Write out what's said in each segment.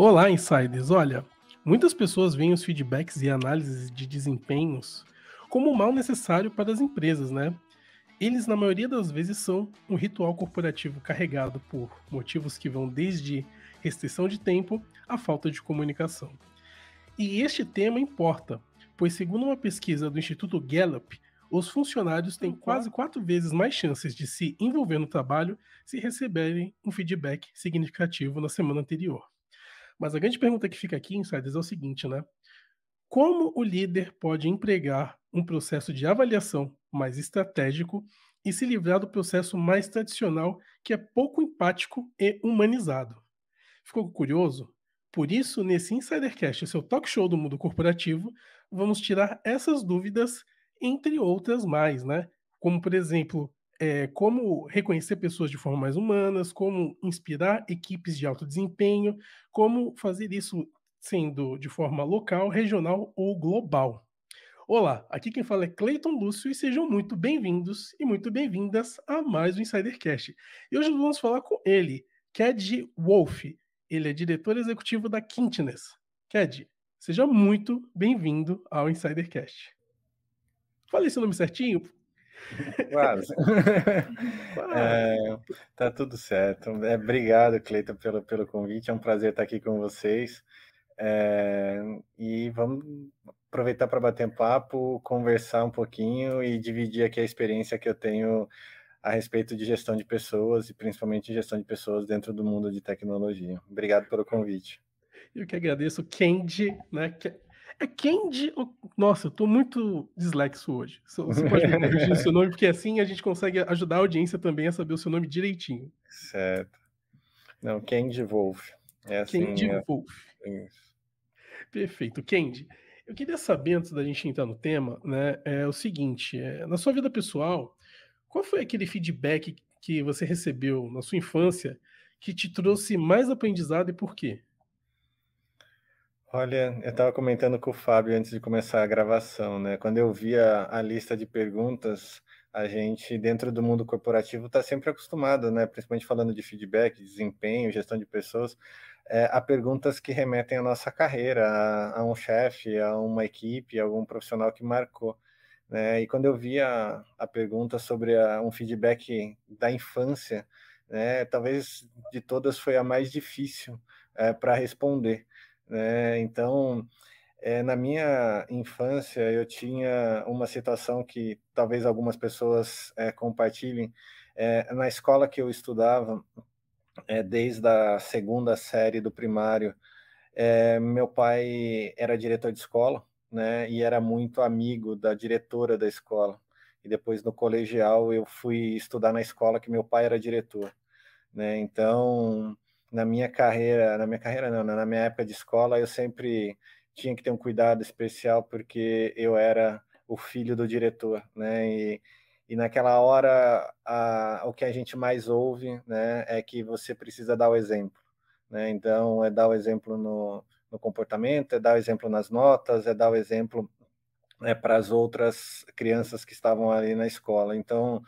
Olá, insiders! Olha, muitas pessoas veem os feedbacks e análises de desempenhos como um mal necessário para as empresas, né? Eles, na maioria das vezes, são um ritual corporativo carregado por motivos que vão desde restrição de tempo à falta de comunicação. E este tema importa, pois, segundo uma pesquisa do Instituto Gallup, os funcionários têm quase quatro vezes mais chances de se envolver no trabalho se receberem um feedback significativo na semana anterior. Mas a grande pergunta que fica aqui, insiders, é o seguinte, né? Como o líder pode empregar um processo de avaliação mais estratégico e se livrar do processo mais tradicional, que é pouco empático e humanizado? Ficou curioso? Por isso, nesse Insidercast, seu talk show do mundo corporativo, vamos tirar essas dúvidas, entre outras mais, né? Como, por exemplo, é, como reconhecer pessoas de forma mais humanas, como inspirar equipes de alto desempenho, como fazer isso sendo de forma local, regional ou global. Olá, aqui quem fala é Cleiton Lúcio e sejam muito bem-vindos e muito bem-vindas a mais um Insidercast. E hoje vamos falar com ele, Ked Wolf. Ele é diretor executivo da Quintness. Ked, seja muito bem-vindo ao Insidercast. Falei seu nome certinho? Quase. é, tá tudo certo. É, obrigado, Cleiton, pelo, pelo convite. É um prazer estar aqui com vocês. É, e vamos aproveitar para bater um papo, conversar um pouquinho e dividir aqui a experiência que eu tenho a respeito de gestão de pessoas e principalmente gestão de pessoas dentro do mundo de tecnologia. Obrigado pelo convite. Eu que agradeço, Kendi, né? É Kendi, Nossa, eu tô muito dislexo hoje. Você pode me corrigir o seu nome, porque assim a gente consegue ajudar a audiência também a saber o seu nome direitinho. Certo. Não, Candy Wolf. É assim, Candy é... Wolf. Isso. Perfeito. Candy, eu queria saber, antes da gente entrar no tema, né, é o seguinte: é, na sua vida pessoal, qual foi aquele feedback que você recebeu na sua infância que te trouxe mais aprendizado e por quê? Olha, eu estava comentando com o Fábio antes de começar a gravação, né? Quando eu via a lista de perguntas, a gente, dentro do mundo corporativo, está sempre acostumado, né? Principalmente falando de feedback, desempenho, gestão de pessoas, é, a perguntas que remetem à nossa carreira, a, a um chefe, a uma equipe, a algum profissional que marcou. Né? E quando eu via a pergunta sobre a, um feedback da infância, né? Talvez de todas foi a mais difícil é, para responder. Né? Então, é, na minha infância, eu tinha uma situação que talvez algumas pessoas é, compartilhem. É, na escola que eu estudava, desde a segunda série do primário, meu pai era diretor de escola, né, e era muito amigo da diretora da escola. E depois no colegial eu fui estudar na escola que meu pai era diretor, né? Então na minha carreira, na minha carreira não, né, na minha época de escola, eu sempre tinha que ter um cuidado especial porque eu era o filho do diretor, né? E, e naquela hora a, o que a gente mais ouve, né, é que você precisa dar o exemplo, né? Então é dar o exemplo no, no comportamento, é dar o exemplo nas notas, é dar o exemplo né, para as outras crianças que estavam ali na escola. Então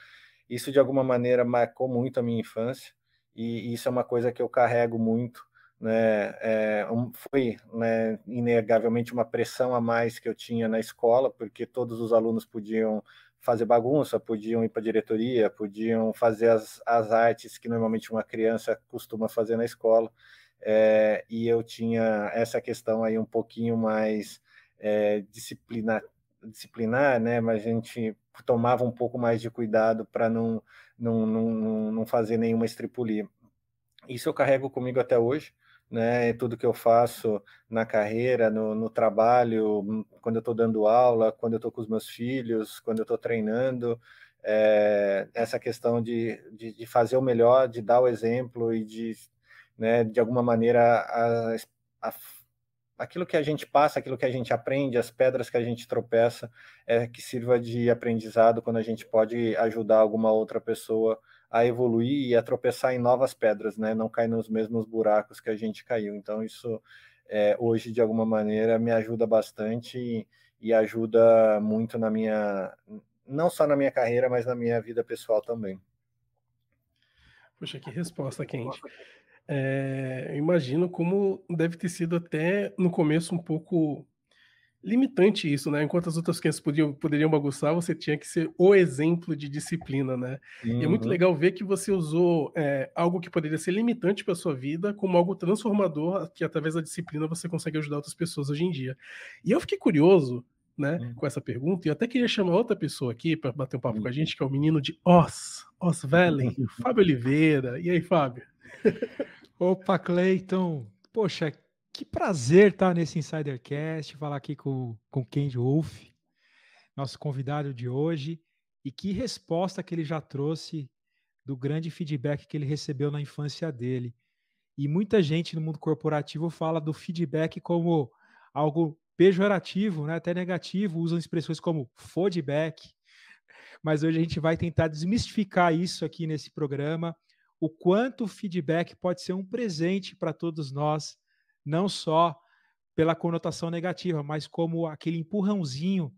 isso de alguma maneira marcou muito a minha infância e isso é uma coisa que eu carrego muito. Né, é, foi né, inegavelmente uma pressão a mais que eu tinha na escola, porque todos os alunos podiam fazer bagunça, podiam ir para a diretoria, podiam fazer as, as artes que normalmente uma criança costuma fazer na escola, é, e eu tinha essa questão aí um pouquinho mais é, disciplinar, disciplinar, né, mas a gente tomava um pouco mais de cuidado para não, não, não, não fazer nenhuma estripulia. Isso eu carrego comigo até hoje, né? Tudo que eu faço na carreira, no, no trabalho, hum, quando eu estou dando aula, quando eu estou com os meus filhos, quando eu estou treinando, é, essa questão de, de, de, fazer o melhor, de dar o exemplo e de, né, de alguma maneira, a, a aquilo que a gente passa, aquilo que a gente aprende, as pedras que a gente tropeça, é que sirva de aprendizado quando a gente pode ajudar alguma outra pessoa a evoluir e a tropeçar em novas pedras, né? Não cair nos mesmos buracos que a gente caiu. Então isso é, hoje de alguma maneira me ajuda bastante e, e ajuda muito na minha não só na minha carreira, mas na minha vida pessoal também. Puxa, que resposta quente. É, imagino como deve ter sido até no começo um pouco limitante isso, né? Enquanto as outras crianças podiam, poderiam bagunçar, você tinha que ser o exemplo de disciplina, né? Uhum. E é muito uhum. legal ver que você usou é, algo que poderia ser limitante para sua vida como algo transformador, que através da disciplina você consegue ajudar outras pessoas hoje em dia. E eu fiquei curioso, né, uhum. com essa pergunta, e eu até queria chamar outra pessoa aqui para bater um papo uhum. com a uhum. gente, que é o menino de Oz, Oz Valley, Fábio Oliveira. E aí, Fábio? Opa, Cleiton. Poxa, que prazer estar nesse Insidercast, falar aqui com, com Kendi Wolf, nosso convidado de hoje, e que resposta que ele já trouxe do grande feedback que ele recebeu na infância dele. E muita gente no mundo corporativo fala do feedback como algo pejorativo, né, até negativo, usam expressões como feedback. Mas hoje a gente vai tentar desmistificar isso aqui nesse programa o quanto o feedback pode ser um presente para todos nós, não só pela conotação negativa, mas como aquele empurrãozinho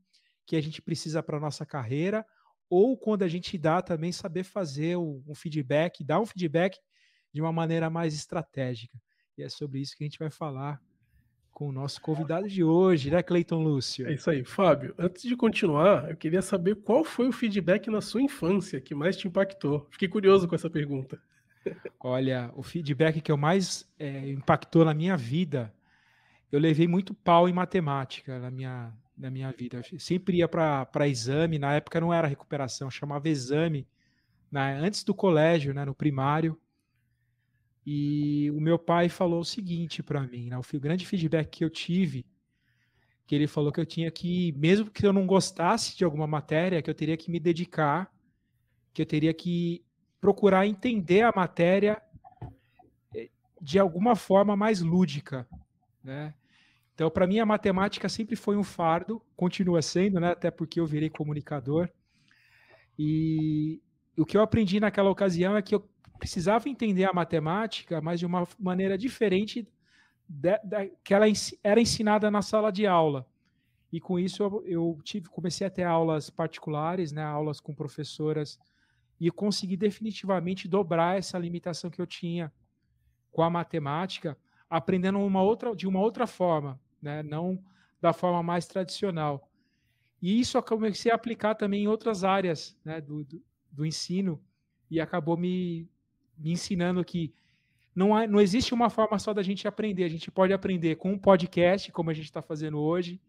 que a gente precisa para a nossa carreira, ou quando a gente dá também saber fazer um feedback, dar um feedback de uma maneira mais estratégica. E é sobre isso que a gente vai falar com o nosso convidado de hoje, né, Cleiton Lúcio? É isso aí, Fábio. Antes de continuar, eu queria saber qual foi o feedback na sua infância que mais te impactou. Fiquei curioso com essa pergunta. Olha, o feedback que eu mais é, impactou na minha vida, eu levei muito pau em matemática na minha, na minha vida. Eu sempre ia para exame, na época não era recuperação, chamava exame, né, antes do colégio, né, no primário. E o meu pai falou o seguinte para mim, né, o grande feedback que eu tive, que ele falou que eu tinha que, mesmo que eu não gostasse de alguma matéria, que eu teria que me dedicar, que eu teria que procurar entender a matéria eh, de alguma forma mais lúdica, né? Então, para mim, a matemática sempre foi um fardo, continua sendo, né? Até porque eu virei comunicador. E o que eu aprendi naquela ocasião é que eu precisava entender a matemática, mas de uma maneira diferente da, da que ela era ensinada na sala de aula. E com isso eu, eu tive, comecei a ter aulas particulares, né? Aulas com professoras e consegui definitivamente dobrar essa limitação que eu tinha com a matemática, aprendendo uma outra, de uma outra forma, né? não da forma mais tradicional. E isso eu comecei a aplicar também em outras áreas né? do, do, do ensino e acabou me, me ensinando que não, há, não existe uma forma só da gente aprender. A gente pode aprender com um podcast, como a gente está fazendo hoje.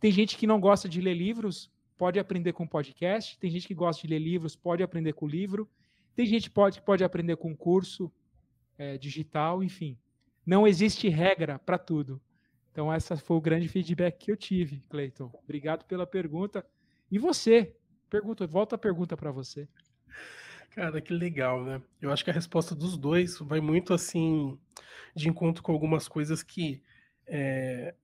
Tem gente que não gosta de ler livros, pode aprender com podcast, tem gente que gosta de ler livros, pode aprender com livro, tem gente que pode, pode aprender com curso é, digital, enfim. Não existe regra para tudo. Então, esse foi o grande feedback que eu tive, Cleiton. Obrigado pela pergunta. E você? Pergunta, volta a pergunta para você. Cara, que legal, né? Eu acho que a resposta dos dois vai muito assim de encontro com algumas coisas que é,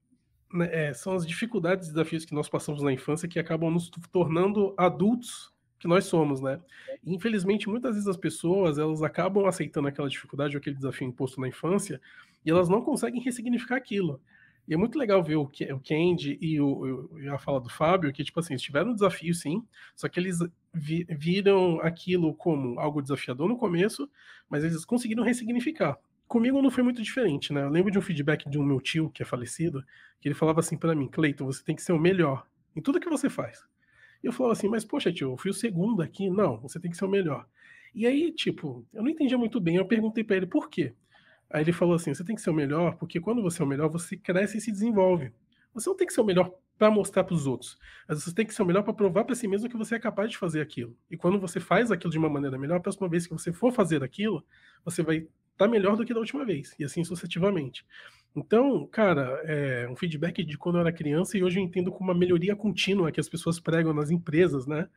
né, é, são as dificuldades e desafios que nós passamos na infância que acabam nos tornando adultos que nós somos, né? Infelizmente, muitas vezes as pessoas elas acabam aceitando aquela dificuldade ou aquele desafio imposto na infância e elas não conseguem ressignificar aquilo. E é muito legal ver o, Ke o Candy e, o, e, a fala do Fábio, que, tipo assim, eles tiveram um desafio, sim, só que eles vi viram aquilo como algo desafiador no começo, mas eles conseguiram ressignificar comigo não foi muito diferente, né? Eu lembro de um feedback de um meu tio, que é falecido, que ele falava assim para mim, Cleiton, você tem que ser o melhor em tudo que você faz. E eu falava assim, mas poxa, tio, eu fui o segundo aqui. Não, você tem que ser o melhor. E aí, tipo, eu não entendia muito bem. Eu perguntei para ele por quê. Aí ele falou assim: você tem que ser o melhor, porque quando você é o melhor, você cresce e se desenvolve. Você não tem que ser o melhor para mostrar para os outros, mas você tem que ser o melhor para provar para si mesmo que você é capaz de fazer aquilo. E quando você faz aquilo de uma maneira melhor, a próxima vez que você for fazer aquilo, você vai tá melhor do que da última vez, e assim sucessivamente. Então, cara, é um feedback de quando eu era criança e hoje eu entendo como uma melhoria contínua que as pessoas pregam nas empresas, né?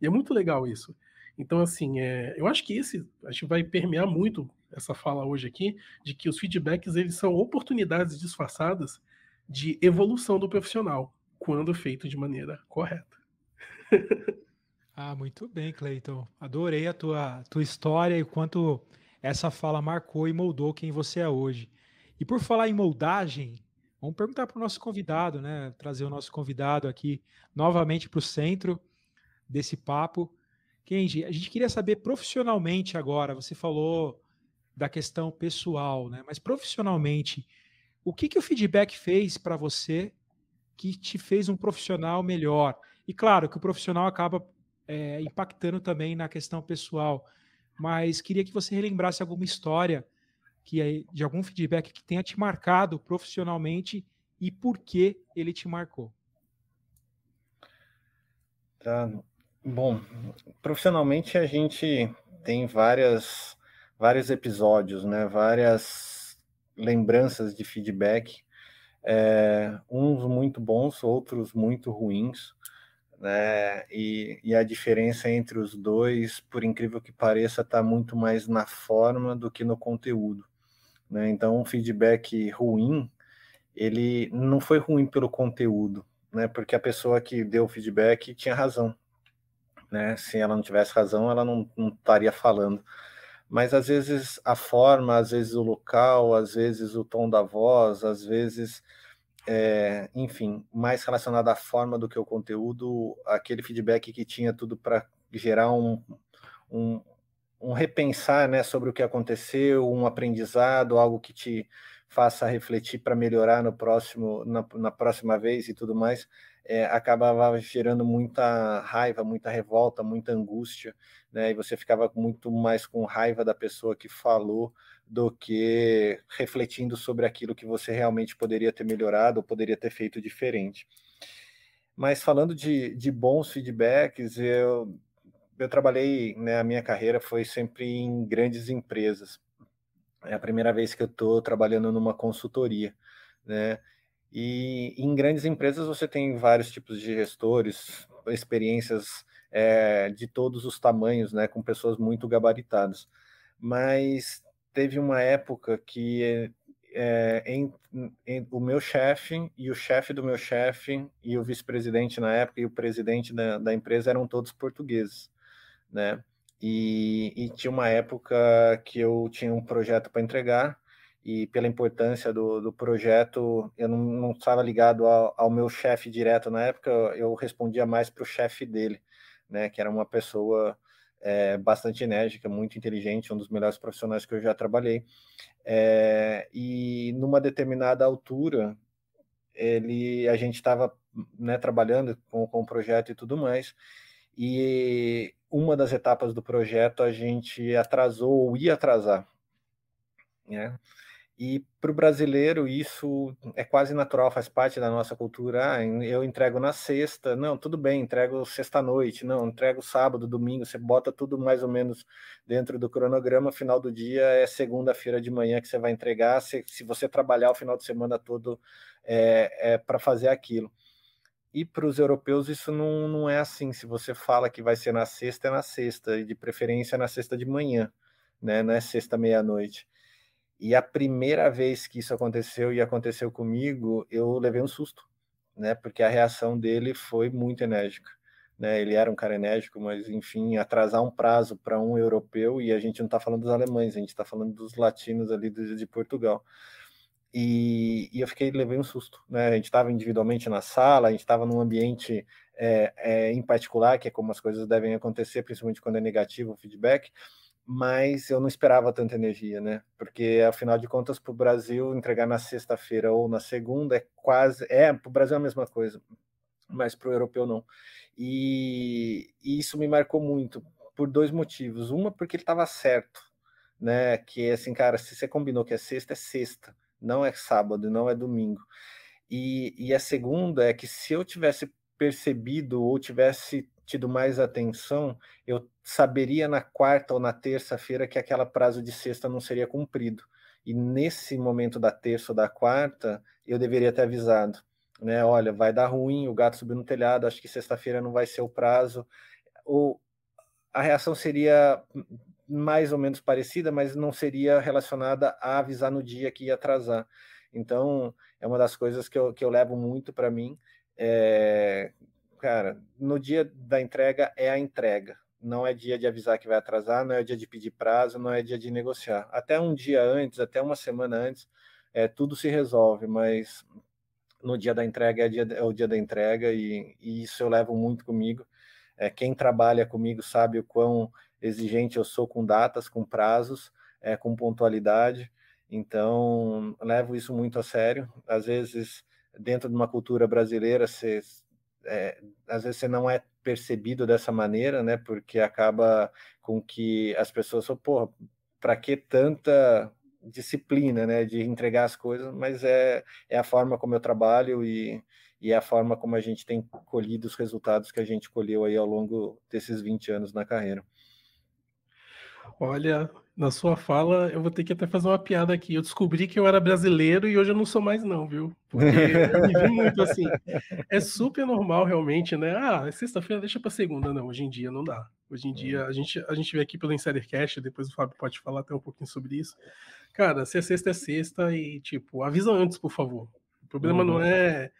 E é muito legal isso. Então, assim, é, eu acho que esse, acho que vai permear muito essa fala hoje aqui, de que os feedbacks, eles são oportunidades disfarçadas de evolução do profissional, quando feito de maneira correta. ah, muito bem, Cleiton. Adorei a tua, tua história e quanto essa fala marcou e moldou quem você é hoje. E por falar em moldagem, vamos perguntar para o nosso convidado, né? Trazer o nosso convidado aqui novamente para o centro desse papo. Kenji, a gente queria saber profissionalmente agora, você falou da questão pessoal, né? Mas profissionalmente, o que, que o feedback fez para você que te fez um profissional melhor? E claro que o profissional acaba é, impactando também na questão pessoal mas queria que você relembrasse alguma história que de algum feedback que tenha te marcado profissionalmente e por que ele te marcou. Tá. Bom, profissionalmente a gente tem várias vários episódios, né? Várias lembranças de feedback, é, uns muito bons, outros muito ruins né? E, e a diferença entre os dois, por incrível que pareça, está muito mais na forma do que no conteúdo. Né? Então, um feedback ruim, ele não foi ruim pelo conteúdo, né? Porque a pessoa que deu o feedback tinha razão, né? Se ela não tivesse razão, ela não, não estaria falando. Mas às vezes a forma, às vezes o local, às vezes o tom da voz, às vezes é, enfim, mais relacionado à forma do que ao conteúdo, aquele feedback que tinha tudo para gerar um, um, um, repensar né, sobre o que aconteceu, um aprendizado, algo que te faça refletir para melhorar no próximo, na, na, próxima vez e tudo mais, é, acabava gerando muita raiva, muita revolta, muita angústia, né? E você ficava muito mais com raiva da pessoa que falou do que refletindo sobre aquilo que você realmente poderia ter melhorado ou poderia ter feito diferente. Mas falando de, de bons feedbacks, eu, eu trabalhei, né, a minha carreira foi sempre em grandes empresas. É a primeira vez que eu estou trabalhando numa consultoria, né? E em grandes empresas você tem vários tipos de gestores, experiências é, de todos os tamanhos, né, com pessoas muito gabaritadas. Mas teve uma época que é, em, em, o meu chefe e o chefe do meu chefe e o vice-presidente na época e o presidente da, da empresa eram todos portugueses, né? E, e, tinha uma época que eu tinha um projeto para entregar e pela importância do, do projeto eu não, estava ligado ao, ao meu chefe direto na época eu respondia mais para o chefe dele né que era uma pessoa é, bastante enérgica, muito inteligente, é um dos melhores profissionais que eu já trabalhei. É, e numa determinada altura, ele, a gente estava né, trabalhando com, com o projeto e tudo mais, e uma das etapas do projeto a gente atrasou ou ia atrasar, né? E para o brasileiro, isso é quase natural, faz parte da nossa cultura. Ah, eu entrego na sexta, não, tudo bem, entrego sexta-noite, não, entrego sábado, domingo, você bota tudo mais ou menos dentro do cronograma. Final do dia é segunda-feira de manhã que você vai entregar, se, se você trabalhar o final de semana todo é, é para fazer aquilo. E para os europeus isso não, não é assim. Se você fala que vai ser na sexta, é na sexta, e de preferência é na sexta de manhã, né? não é sexta-meia-noite. E a primeira vez que isso aconteceu e aconteceu comigo, eu levei um susto, né? Porque a reação dele foi muito enérgica. Né, ele era um cara enérgico, mas enfim, atrasar um prazo para um europeu, e a gente não está falando dos alemães, a gente está falando dos latinos ali de, de Portugal. E, e, eu fiquei, levei um susto, né? A gente estava individualmente na sala, a gente estava num ambiente é, é, em particular, que é como as coisas devem acontecer, principalmente quando é negativo o feedback, mas eu não esperava tanta energia, né? Porque afinal de contas, para o Brasil entregar na sexta-feira ou na segunda é quase é para o Brasil é a mesma coisa, mas para o europeu não. E, e, isso me marcou muito por dois motivos. Uma porque ele estava certo, né? Que assim, cara, se você combinou que é sexta, é sexta, não é sábado, não é domingo. E, e a segunda é que se eu tivesse percebido ou tivesse tido mais atenção, eu saberia na quarta ou na terça-feira que aquele prazo de sexta não seria cumprido. E nesse momento da terça ou da quarta, eu deveria ter avisado, né? Olha, vai dar ruim, o gato subiu no telhado, acho que sexta-feira não vai ser o prazo. Ou a reação seria mais ou menos parecida, mas não seria relacionada a avisar no dia que ia atrasar. Então, é uma das coisas que eu, que eu levo muito para mim, é, cara, no dia da entrega é a entrega. Não é dia de avisar que vai atrasar, não é dia de pedir prazo, não é dia de negociar. Até um dia antes, até uma semana antes, é, tudo se resolve, mas no dia da entrega é, dia, é o dia da entrega e, e, isso eu levo muito comigo. É, quem trabalha comigo sabe o quão exigente eu sou com datas, com prazos, é, com pontualidade. Então, levo isso muito a sério. Às vezes, dentro de uma cultura brasileira, você é, às vezes você não é percebido dessa maneira, né? Porque acaba com que as pessoas falam, porra, para que tanta disciplina, né? De entregar as coisas, mas é, é a forma como eu trabalho e, e é a forma como a gente tem colhido os resultados que a gente colheu aí ao longo desses 20 anos na carreira. Olha, na sua fala, eu vou ter que até fazer uma piada aqui. Eu descobri que eu era brasileiro e hoje eu não sou mais, não, viu? Porque eu me vi muito assim. É super normal, realmente, né? Ah, é sexta-feira, deixa pra segunda. Não, hoje em dia não dá. Hoje em dia, é. a gente, a gente vê aqui pelo Insidercast, depois o Fábio pode falar até um pouquinho sobre isso. Cara, se é sexta, é sexta e, tipo, avisa antes, por favor. O problema uhum. não é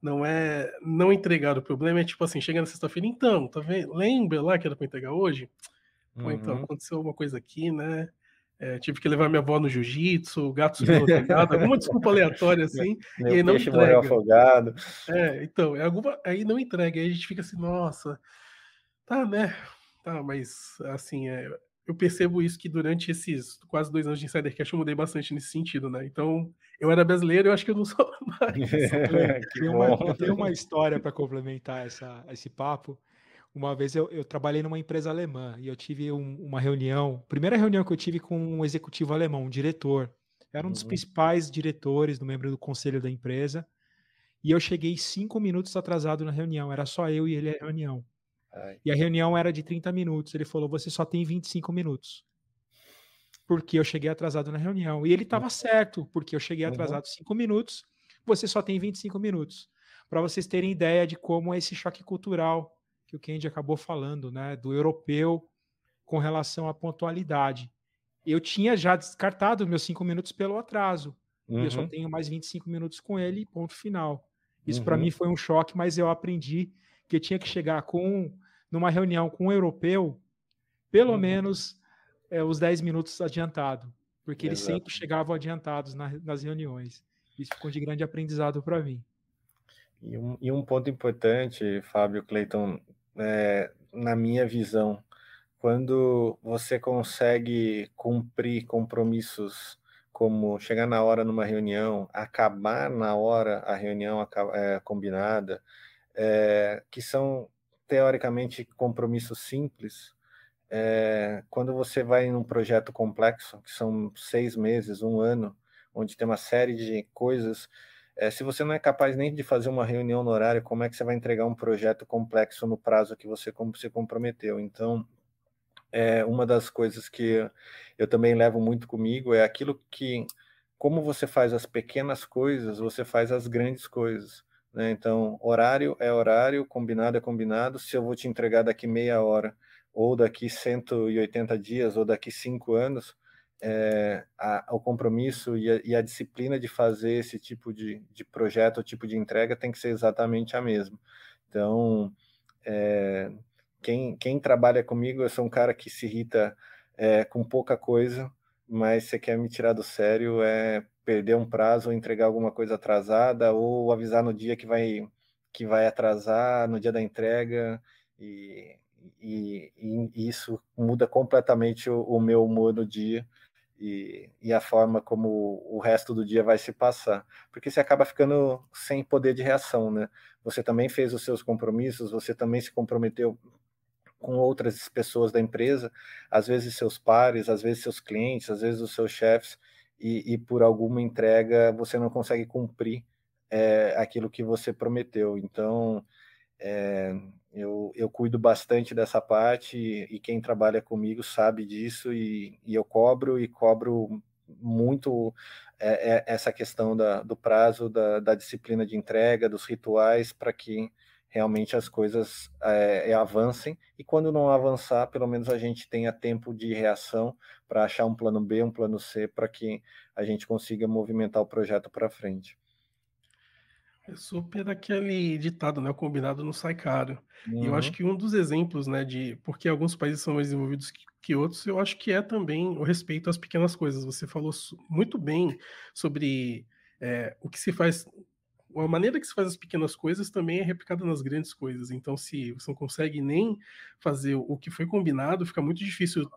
não é não entregar o problema, é tipo assim, chega na sexta-feira, então, tá vendo? Lembra lá que era pra entregar hoje? Pô, então, uhum. aconteceu alguma coisa aqui, né? É, tive que levar minha avó no jiu-jitsu, o gato subiu afogado, alguma desculpa aleatória assim, Meu e aí não entrega. afogado. É, então, é alguma, aí não entrega, aí a gente fica assim, nossa, tá, né? Tá, mas assim, é, eu percebo isso que durante esses quase dois anos de insider, Cash eu mudei bastante nesse sentido, né? Então, eu era brasileiro, eu acho que eu não sou mais. Né, tem, uma, tem uma história para complementar essa, esse papo uma vez eu, eu, trabalhei numa empresa alemã e eu tive um, uma reunião, primeira reunião que eu tive com um executivo alemão, um diretor. Era um dos uhum. principais diretores, do membro do conselho da empresa. E eu cheguei cinco minutos atrasado na reunião, era só eu e ele a reunião. E a reunião era de 30 minutos. Ele falou: Você só tem 25 minutos. Porque eu cheguei atrasado na reunião. E ele estava uhum. certo, porque eu cheguei uhum. atrasado cinco minutos, você só tem 25 minutos. Para vocês terem ideia de como é esse choque cultural que o Kendi acabou falando, né, do europeu com relação à pontualidade. Eu tinha já descartado meus cinco minutos pelo atraso. Uhum. eu só uhum. tenho mais 25 minutos com ele, ponto final. Isso uhum. para mim foi um choque, mas eu aprendi que eu tinha que chegar com numa reunião com um europeu, pelo uhum. menos é, os 10 minutos adiantado, porque Exato. eles sempre chegavam adiantados na, nas reuniões. Isso ficou de grande aprendizado para mim. E um, e um, ponto importante, Fábio Cleiton, é, na minha visão, quando você consegue cumprir compromissos como chegar na hora numa reunião, acabar na hora a reunião é, combinada, é, que são teoricamente compromissos simples, é, quando você vai em um projeto complexo, que são seis meses, um ano, onde tem uma série de coisas é, se você não é capaz nem de fazer uma reunião no horário, como é que você vai entregar um projeto complexo no prazo que você se comprometeu? Então, é uma das coisas que eu também levo muito comigo é aquilo que, como você faz as pequenas coisas, você faz as grandes coisas. Né? Então, horário é horário, combinado é combinado. Se eu vou te entregar daqui meia hora, ou daqui 180 dias, ou daqui cinco anos, é, a, o compromisso e a, e a, disciplina de fazer esse tipo de, de projeto, tipo de entrega, tem que ser exatamente a mesma. Então, é, quem, quem trabalha comigo, eu sou um cara que se irrita é, com pouca coisa, mas você quer me tirar do sério, é perder um prazo, entregar alguma coisa atrasada, ou avisar no dia que vai, que vai atrasar, no dia da entrega, e, e, e isso muda completamente o, o meu humor no dia e, e a forma como o resto do dia vai se passar, porque você acaba ficando sem poder de reação, né? Você também fez os seus compromissos, você também se comprometeu com outras pessoas da empresa, às vezes seus pares, às vezes seus clientes, às vezes os seus chefes, e, e por alguma entrega você não consegue cumprir é, aquilo que você prometeu. Então, é, eu, eu cuido bastante dessa parte e, quem trabalha comigo sabe disso e, e eu cobro e cobro muito é, é, essa questão da, do prazo, da, da, disciplina de entrega, dos rituais, para que realmente as coisas é, é, avancem. E quando não avançar, pelo menos a gente tenha tempo de reação para achar um plano B, um plano C, para que a gente consiga movimentar o projeto para frente. É super aquele ditado, né? O combinado não sai caro. Uhum. E eu acho uhum. que um dos exemplos, né, de porque alguns países são mais desenvolvidos que, que, outros, eu acho que é também o respeito às pequenas coisas. Você falou muito bem sobre é, o que se faz. A maneira que se faz as pequenas coisas também é replicada nas grandes coisas. Então, se você não consegue nem fazer o que foi combinado, fica muito difícil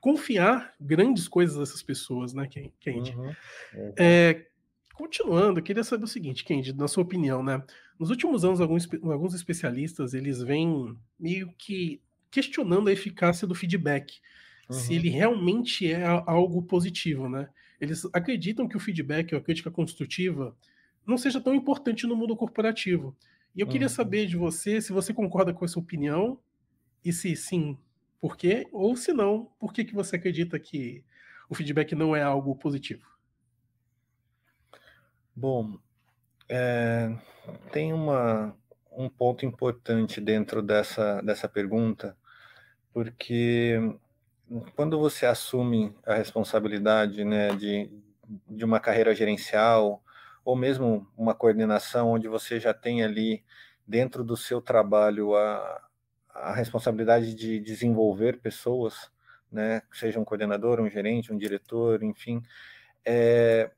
confiar grandes coisas a essas pessoas, né, Kendi? Uhum. É. É, Continuando, eu queria saber o seguinte, Kendi, na sua opinião, né? Nos últimos anos, alguns, alguns especialistas, eles vêm meio que questionando a eficácia do feedback, uhum. se ele realmente é algo positivo, né? Eles acreditam que o feedback ou a crítica construtiva não seja tão importante no mundo corporativo. E eu queria uhum. saber de você se você concorda com essa opinião e se sim, por quê? Ou se não, por que, que você acredita que o feedback não é algo positivo? Bom, é, tem uma, um ponto importante dentro dessa, dessa pergunta, porque quando você assume a responsabilidade né, de, de uma carreira gerencial, ou mesmo uma coordenação onde você já tem ali dentro do seu trabalho a, a responsabilidade de desenvolver pessoas, né, seja um coordenador, um gerente, um diretor, enfim, é,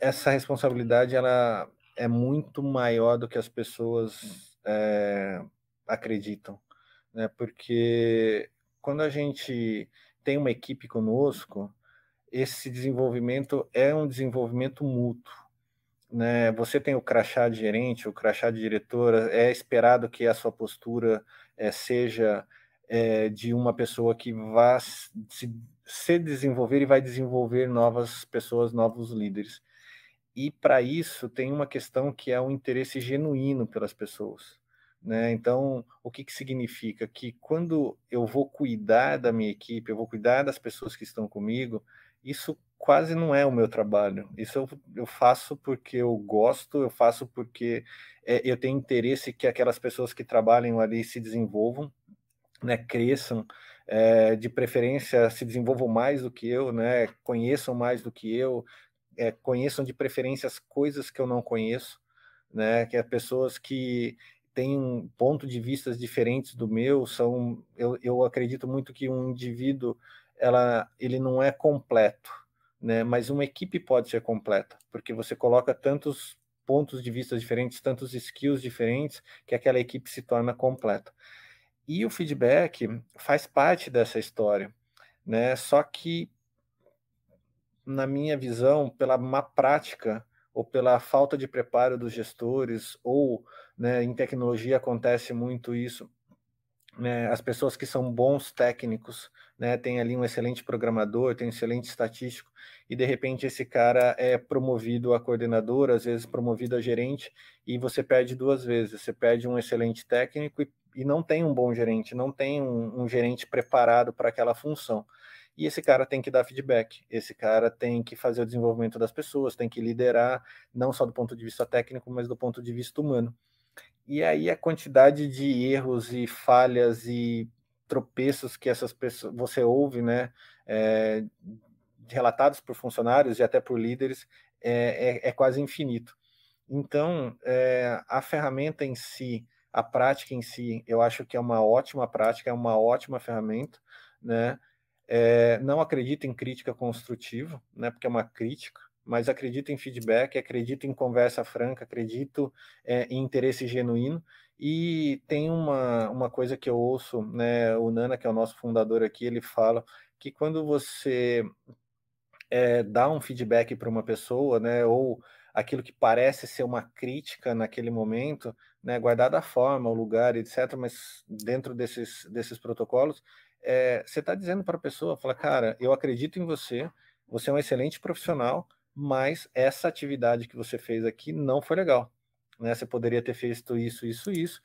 essa responsabilidade ela é muito maior do que as pessoas é, acreditam, né? Porque quando a gente tem uma equipe conosco, esse desenvolvimento é um desenvolvimento mútuo. Né? Você tem o crachá de gerente, o crachá de diretora, é esperado que a sua postura é, seja é, de uma pessoa que vá se, se desenvolver e vai desenvolver novas pessoas, novos líderes. E para isso tem uma questão que é o um interesse genuíno pelas pessoas. Né? Então, o que, que significa? Que quando eu vou cuidar da minha equipe, eu vou cuidar das pessoas que estão comigo, isso quase não é o meu trabalho. Isso eu, eu faço porque eu gosto, eu faço porque é, eu tenho interesse que aquelas pessoas que trabalham ali se desenvolvam, né, cresçam, é, de preferência se desenvolvam mais do que eu, né, conheçam mais do que eu, é, conheçam de preferência as coisas que eu não conheço, né? Que é pessoas que têm um ponto de vistas diferentes do meu, são eu, eu acredito muito que um indivíduo ela ele não é completo, né? Mas uma equipe pode ser completa, porque você coloca tantos pontos de vista diferentes, tantos skills diferentes, que aquela equipe se torna completa. E o feedback faz parte dessa história, né? Só que na minha visão, pela má prática ou pela falta de preparo dos gestores, ou né, em tecnologia acontece muito isso. Né, as pessoas que são bons técnicos, né, tem ali um excelente programador, tem um excelente estatístico, e de repente esse cara é promovido a coordenador, às vezes promovido a gerente, e você perde duas vezes. Você perde um excelente técnico e, e não tem um bom gerente, não tem um, um gerente preparado para aquela função e esse cara tem que dar feedback, esse cara tem que fazer o desenvolvimento das pessoas, tem que liderar, não só do ponto de vista técnico, mas do ponto de vista humano. E aí a quantidade de erros e falhas e tropeços que essas pessoas você ouve, né, é, relatados por funcionários e até por líderes, é, é, é quase infinito. Então, eh, a ferramenta em si, a prática em si, eu acho que é uma ótima prática, é uma ótima ferramenta, né? É, não acredita em crítica construtiva, né, porque é uma crítica, mas acredito em feedback, acredito em conversa franca, acredito é, em interesse genuíno. E tem uma, uma coisa que eu ouço, né, o Nana, que é o nosso fundador aqui, ele fala que quando você é, dá um feedback para uma pessoa, né, ou aquilo que parece ser uma crítica naquele momento, né, guardada a forma, o lugar, etc., mas dentro desses, desses protocolos, é, você está dizendo para a pessoa, fala, cara, eu acredito em você, você é um excelente profissional, mas essa atividade que você fez aqui não foi legal. Né? Você poderia ter feito isso, isso, isso.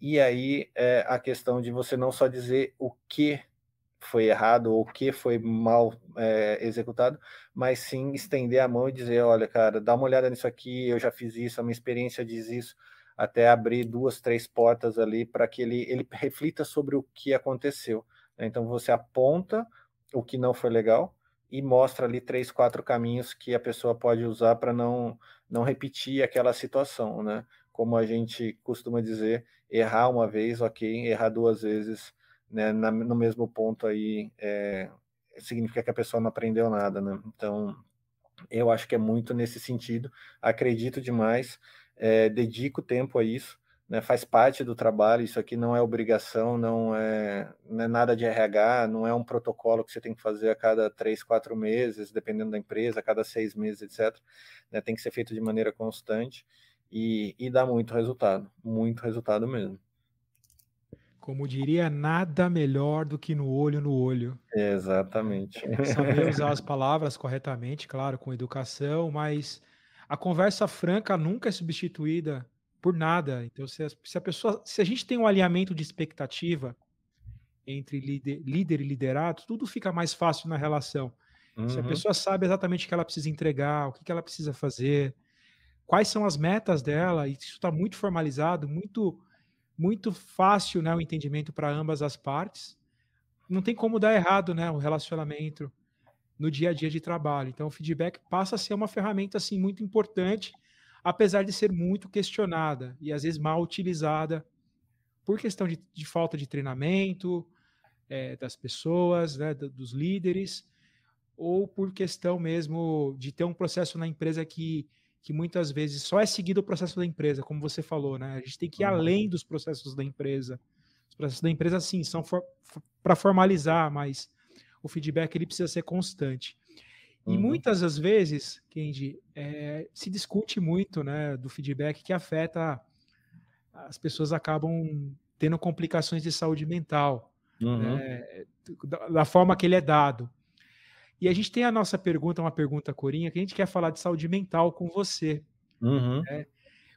E aí é a questão de você não só dizer o que foi errado ou o que foi mal é, executado, mas sim estender a mão e dizer, olha, cara, dá uma olhada nisso aqui, eu já fiz isso, a minha experiência diz isso, até abrir duas, três portas ali para que ele, ele reflita sobre o que aconteceu né, então você aponta o que não foi legal e mostra ali três, quatro caminhos que a pessoa pode usar para não, não repetir aquela situação, né? Como a gente costuma dizer, errar uma vez, ok, errar duas vezes, né? Na, no mesmo ponto aí é, significa que a pessoa não aprendeu nada, né? Então eu acho que é muito nesse sentido, acredito demais, é, dedico tempo a isso né, faz parte do trabalho, isso aqui não é obrigação, não é, não é, nada de RH, não é um protocolo que você tem que fazer a cada três, quatro meses, dependendo da empresa, a cada seis meses, etc. Né, tem que ser feito de maneira constante e, e dá muito resultado, muito resultado mesmo. Como diria, nada melhor do que no olho no olho. Exatamente. É, Saber usar as palavras corretamente, claro, com educação, mas a conversa franca nunca é substituída por nada. Então, se a, se a pessoa, se a gente tem um alinhamento de expectativa entre líder, líder e liderado, tudo fica mais fácil na relação. Uhum. Se a uhum. pessoa sabe exatamente o que ela precisa entregar, o que, que ela precisa fazer, quais são as metas dela, e isso está muito formalizado, muito muito fácil né, o entendimento para ambas as partes. Não tem como dar errado né, o relacionamento no dia a dia de trabalho. Então, o feedback passa a ser uma ferramenta assim muito importante apesar de ser muito questionada e às vezes mal utilizada por questão de, de falta de treinamento é, das pessoas, né, dos líderes, ou por questão mesmo de ter um processo na empresa que, que muitas vezes só é seguido o processo da empresa, como você falou, né? A gente tem que ir uhum. além dos processos da empresa. Os processos da empresa, sim, são for, para formalizar, mas o feedback ele precisa ser constante. E uhum. muitas das vezes, Kendi, é, se discute muito né, do feedback que afeta, as pessoas acabam tendo complicações de saúde mental, né, uhum. né, da, da, forma que ele é dado. E a gente tem a nossa pergunta, uma pergunta corinha, que a gente quer falar de saúde mental com você. Uhum. Né?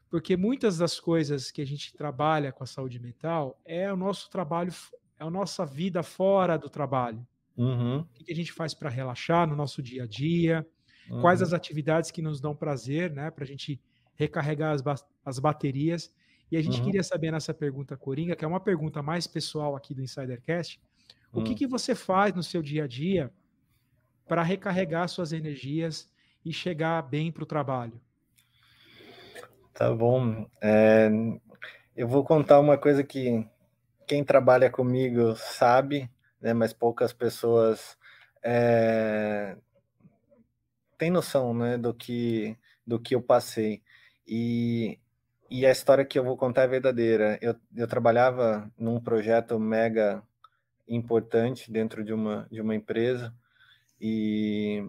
Porque muitas das coisas que a gente trabalha com a saúde mental é o nosso trabalho, é a nossa vida fora do trabalho. Uhum. O que a gente faz para relaxar no nosso dia a dia? Uhum. Quais as atividades que nos dão prazer, né? Para a gente recarregar as, ba as baterias. E a gente uhum. queria saber nessa pergunta coringa, que é uma pergunta mais pessoal aqui do Insidercast, o que, hum. que você faz no seu dia a dia para recarregar suas energias e chegar bem para o trabalho? Tá bom. É, eu vou contar uma coisa que quem trabalha comigo sabe, né, mas poucas pessoas é, têm noção né, do, que, do que eu passei. E, e a história que eu vou contar é verdadeira. Eu, eu trabalhava num projeto mega importante dentro de uma, de uma empresa e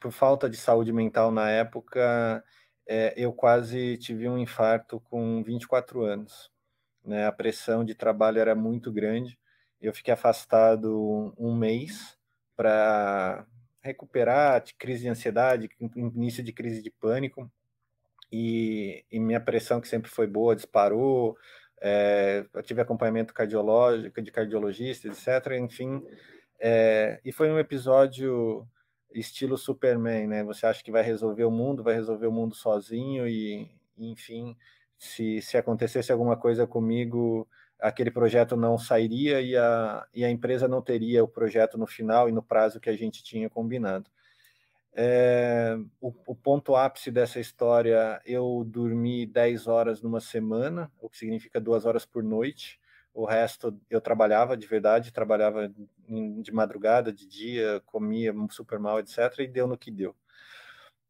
por falta de saúde mental na época, é, eu quase tive um infarto com 24 anos. Né? A pressão de trabalho era muito grande eu fiquei afastado um mês para recuperar de crise de ansiedade, início de crise de pânico, e, e minha pressão, que sempre foi boa, disparou. É, eu tive acompanhamento cardiológico, de cardiologista, etc. Enfim, é, e foi um episódio estilo Superman, né? Você acha que vai resolver o mundo, vai resolver o mundo sozinho, e enfim, se, se acontecesse alguma coisa comigo, aquele projeto não sairia e a, e a empresa não teria o projeto no final e no prazo que a gente tinha combinado. É, o, o, ponto ápice dessa história, eu dormi 10 horas numa semana, o que significa duas horas por noite. O resto eu trabalhava de verdade, trabalhava de madrugada, de dia, comia super mal, etc. E deu no que deu.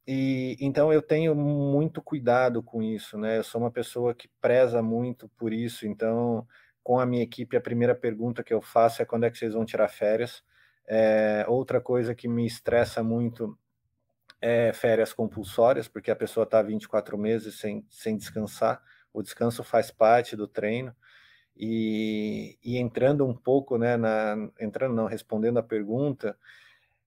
E então eu tenho muito cuidado com isso, né? Eu sou uma pessoa que preza muito por isso. Então, com a minha equipe, a primeira pergunta que eu faço é quando é que vocês vão tirar férias. É, outra coisa que me estressa muito é férias compulsórias, porque a pessoa está 24 meses sem, sem descansar. O descanso faz parte do treino. E, e entrando um pouco, né, na, entrando não, respondendo a pergunta,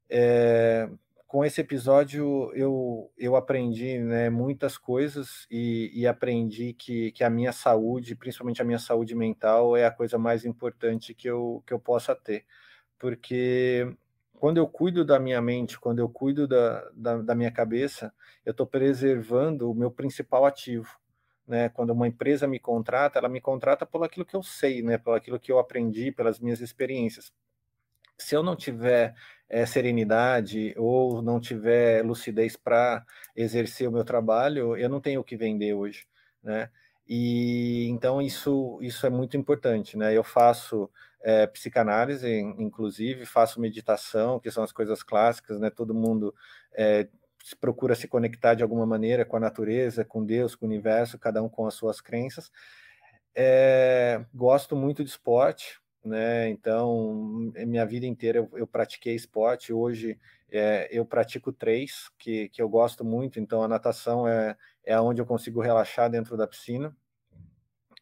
é, com esse episódio eu, eu aprendi né, muitas coisas e, e, aprendi que, que a minha saúde, principalmente a minha saúde mental, é a coisa mais importante que eu, que eu possa ter. Porque quando eu cuido da minha mente, quando eu cuido da, da, da minha cabeça, eu estou preservando o meu principal ativo. Né? Quando uma empresa me contrata, ela me contrata pelo aquilo que eu sei, né? pelo aquilo que eu aprendi, pelas minhas experiências se eu não tiver é, serenidade ou não tiver lucidez para exercer o meu trabalho, eu não tenho o que vender hoje, né? E então isso isso é muito importante, né? Eu faço é, psicanálise, inclusive faço meditação, que são as coisas clássicas, né? Todo mundo é, procura se conectar de alguma maneira com a natureza, com Deus, com o universo, cada um com as suas crenças. É, gosto muito de esporte, né? Então, eh, minha vida inteira eu, eu pratiquei esporte. Hoje é, eu pratico três, que, que eu gosto muito. Então, a natação é, é onde eu consigo relaxar dentro da piscina.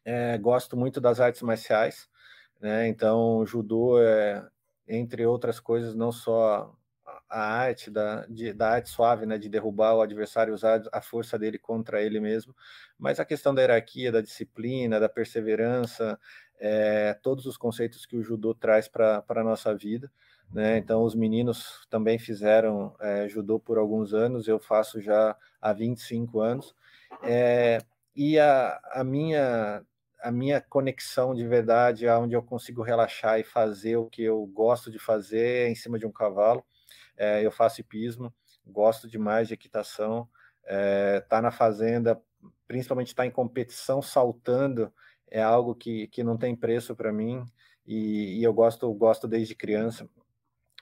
É, gosto muito das artes marciais, né? Então, judô é, entre outras coisas, não só a arte da, de, da arte suave, né, de derrubar o adversário, usar a força dele contra ele mesmo, mas a questão da hierarquia, da disciplina, da perseverança, é, todos os conceitos que o judô traz para a nossa vida. Né? Então, os meninos também fizeram é, judô por alguns anos, eu faço já há 25 anos. É, e a, a, minha, a minha conexão de verdade, aonde eu consigo relaxar e fazer o que eu gosto de fazer, é em cima de um cavalo. É, eu faço hipismo, gosto demais de equitação, estar é, tá na fazenda, principalmente estar tá em competição saltando é algo que, que não tem preço para mim e, e, eu gosto gosto desde criança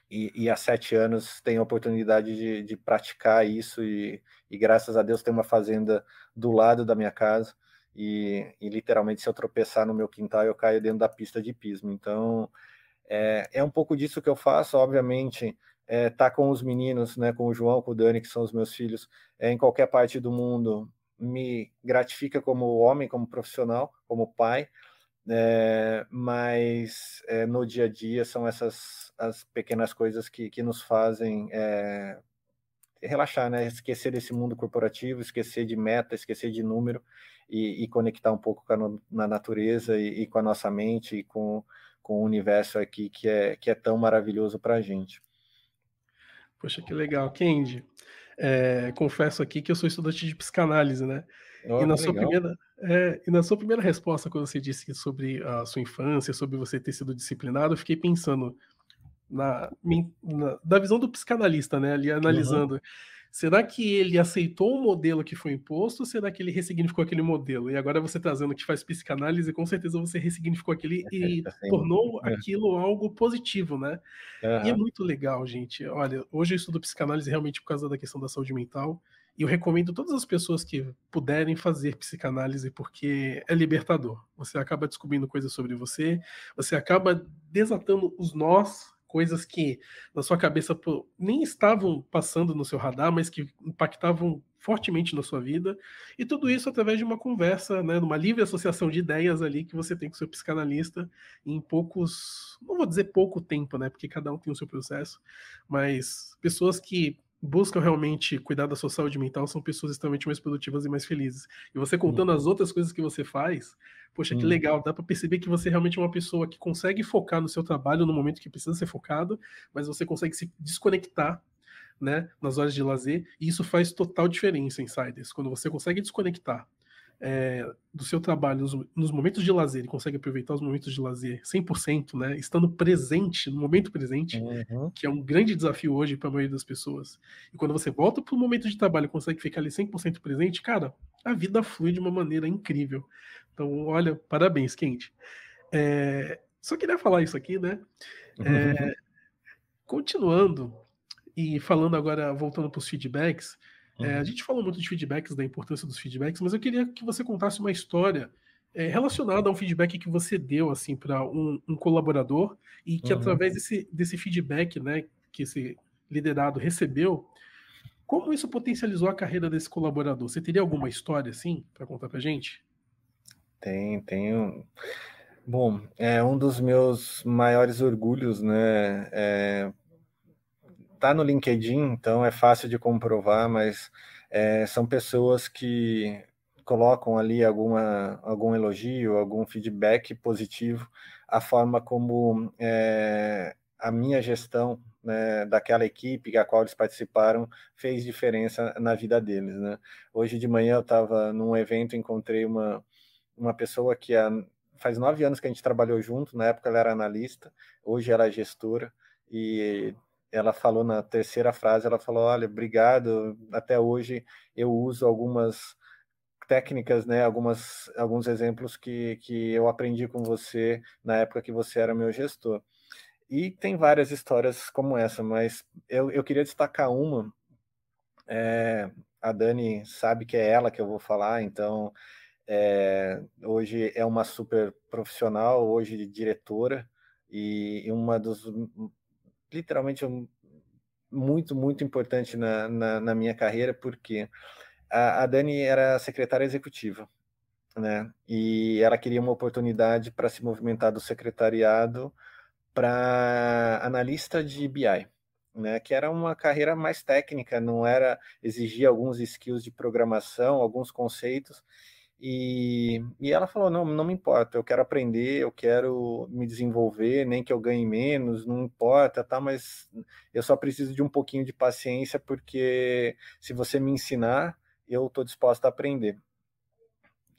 e, e há sete anos tenho a oportunidade de, de praticar isso e, e graças a Deus tem uma fazenda do lado da minha casa e, e, literalmente se eu tropeçar no meu quintal eu caio dentro da pista de pismo. Então é, é um pouco disso que eu faço, obviamente. É, tá com os meninos, né, com o João, com o Dani, que são os meus filhos, é, em qualquer parte do mundo, me gratifica como homem, como profissional, como pai, é, mas é, no dia a dia são essas as pequenas coisas que, que nos fazem é, relaxar, né? esquecer desse mundo corporativo, esquecer de meta, esquecer de número e, e conectar um pouco com a no, na natureza e, e, com a nossa mente e com, com o universo aqui que é, que é tão maravilhoso para a gente. Poxa, que legal, Kendi. É, confesso aqui que eu sou estudante de psicanálise, né? Oh, e, na sua primeira, é, e na sua primeira resposta, quando você disse sobre a sua infância, sobre você ter sido disciplinado, eu fiquei pensando na, na da visão do psicanalista, né? Ali analisando. Uhum. Será que ele aceitou o modelo que foi imposto ou será que ele ressignificou aquele modelo? E agora você trazendo que faz psicanálise, com certeza você ressignificou aquele é e tá tornou é. aquilo algo positivo, né? Uhum. E é muito legal, gente. Olha, hoje eu estudo psicanálise realmente por causa da questão da saúde mental. E eu recomendo todas as pessoas que puderem fazer psicanálise, porque é libertador. Você acaba descobrindo coisas sobre você, você acaba desatando os nós coisas que na sua cabeça pô, nem estavam passando no seu radar, mas que impactavam fortemente na sua vida. E tudo isso através de uma conversa, né, numa livre associação de ideias ali que você tem com seu psicanalista em poucos, não vou dizer pouco tempo, né, porque cada um tem o seu processo, mas pessoas que buscam realmente cuidar da sua saúde mental são pessoas extremamente mais produtivas e mais felizes. E você contando uhum. as outras coisas que você faz, poxa, uhum. que legal, dá para perceber que você é realmente é uma pessoa que consegue focar no seu trabalho no momento que precisa ser focado, mas você consegue se desconectar né, nas horas de lazer, e isso faz total diferença, insiders, quando você consegue desconectar é, do seu trabalho nos, nos, momentos de lazer e consegue aproveitar os momentos de lazer 100%, né, estando presente, no momento presente, uhum. que é um grande desafio hoje para a maioria das pessoas. E quando você volta para o momento de trabalho e consegue ficar ali 100% presente, cara, a vida flui de uma maneira incrível. Então, olha, parabéns, quente É, só queria falar isso aqui, né? É, uhum. Continuando e falando agora, voltando para os feedbacks, é, a uhum. gente falou muito de feedbacks, da importância dos feedbacks, mas eu queria que você contasse uma história é, relacionada a um feedback que você deu assim para um, um, colaborador e que uhum. através desse, desse feedback, né, que esse liderado recebeu, como isso potencializou a carreira desse colaborador? Você teria alguma história assim para contar para gente? Tem, tenho. Bom, é um dos meus maiores orgulhos, né? É está no LinkedIn, então é fácil de comprovar, mas é, são pessoas que colocam ali alguma, algum elogio, algum feedback positivo a forma como é, a minha gestão né, daquela equipe a qual eles participaram fez diferença na vida deles. Né? Hoje de manhã eu estava num evento, encontrei uma, uma pessoa que há, faz nove anos que a gente trabalhou junto, na época ela era analista, hoje ela é gestora, e ela falou na terceira frase, ela falou, olha, obrigado, até hoje eu uso algumas técnicas, né, algumas, alguns exemplos que, que eu aprendi com você na época que você era meu gestor. E tem várias histórias como essa, mas eu, eu queria destacar uma. É, a Dani sabe que é ela que eu vou falar, então é, hoje é uma super profissional, hoje diretora, e, e uma dos literalmente é um, muito, muito importante na, na, na minha carreira, porque a, a, Dani era secretária executiva, né? E ela queria uma oportunidade para se movimentar do secretariado para analista de BI, né? Que era uma carreira mais técnica, não era exigir alguns skills de programação, alguns conceitos e, e ela falou: não, não me importa, eu quero aprender, eu quero me desenvolver, nem que eu ganhe menos, não importa, tá? Mas eu só preciso de um pouquinho de paciência, porque se você me ensinar, eu estou disposta a aprender.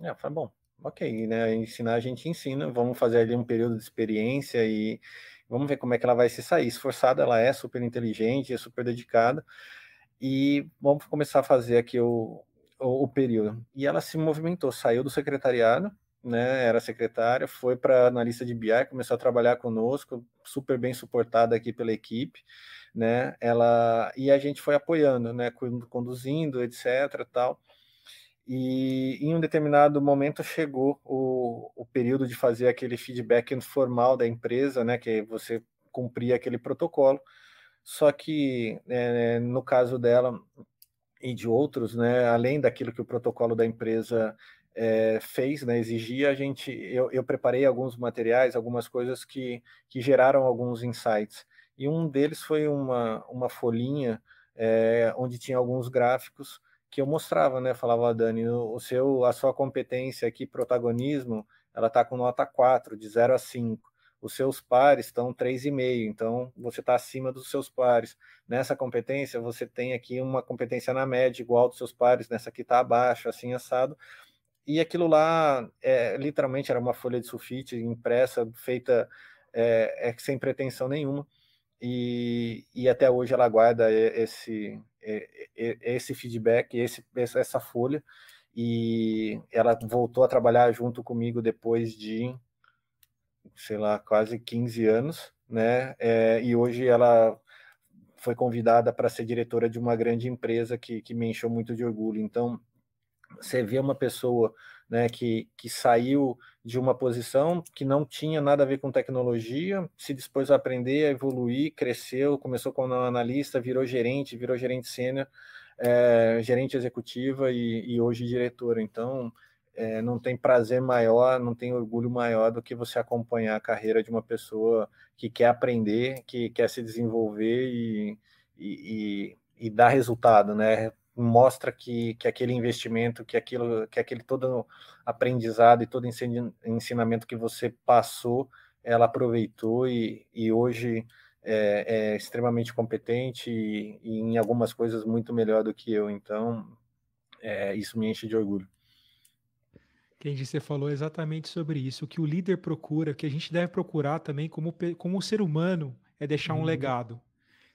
Eu foi bom, ok, né? Ensinar a gente ensina, vamos fazer ali um período de experiência e vamos ver como é que ela vai se sair. Esforçada ela é, super inteligente, é super dedicada. E vamos começar a fazer aqui o, o, o período. E ela se movimentou, saiu do secretariado, né, era secretária, foi para analista de BI, começou a trabalhar conosco, super bem suportada aqui pela equipe, né, ela, e a gente foi apoiando, né, conduzindo, etc, tal, e em um determinado momento chegou o, o período de fazer aquele feedback formal da empresa, né, que é você cumpria aquele protocolo, só que, é, no caso dela, e de outros, né, além daquilo que o protocolo da empresa é, fez, né, exigia, a gente, eu, eu, preparei alguns materiais, algumas coisas que, que geraram alguns insights. E um deles foi uma, uma folhinha é, onde tinha alguns gráficos que eu mostrava, né, falava, Dani, o seu, a sua competência aqui, protagonismo, ela está com nota 4, de 0 a 5 os seus pares estão 3,5, então você está acima dos seus pares. Nessa competência, você tem aqui uma competência na média igual dos seus pares, nessa aqui está abaixo, assim, assado. E aquilo lá, é, literalmente, era uma folha de sulfite impressa, feita é, é sem pretensão nenhuma. E, e, até hoje ela guarda esse, esse feedback, esse, essa folha, e ela voltou a trabalhar junto comigo depois de sei lá, quase 15 anos, né? É, e hoje ela foi convidada para ser diretora de uma grande empresa que, que me encheu muito de orgulho. Então, você vê uma pessoa né, que, que saiu de uma posição que não tinha nada a ver com tecnologia, se dispôs a aprender, a evoluir, cresceu, começou como analista, virou gerente, virou gerente sênior, é, gerente executiva e, e hoje diretora. Então, é, não tem prazer maior, não tem orgulho maior do que você acompanhar a carreira de uma pessoa que quer aprender, que quer se desenvolver e, e, e, e dar resultado, né? Mostra que, que aquele investimento, que aquilo, que aquele todo aprendizado e todo ensinamento que você passou, ela aproveitou e, e hoje é, é extremamente competente e, e, em algumas coisas muito melhor do que eu. Então, é, isso me enche de orgulho. Quem você falou exatamente sobre isso. O que o líder procura, o que a gente deve procurar também como, como ser humano, é deixar um uhum. legado.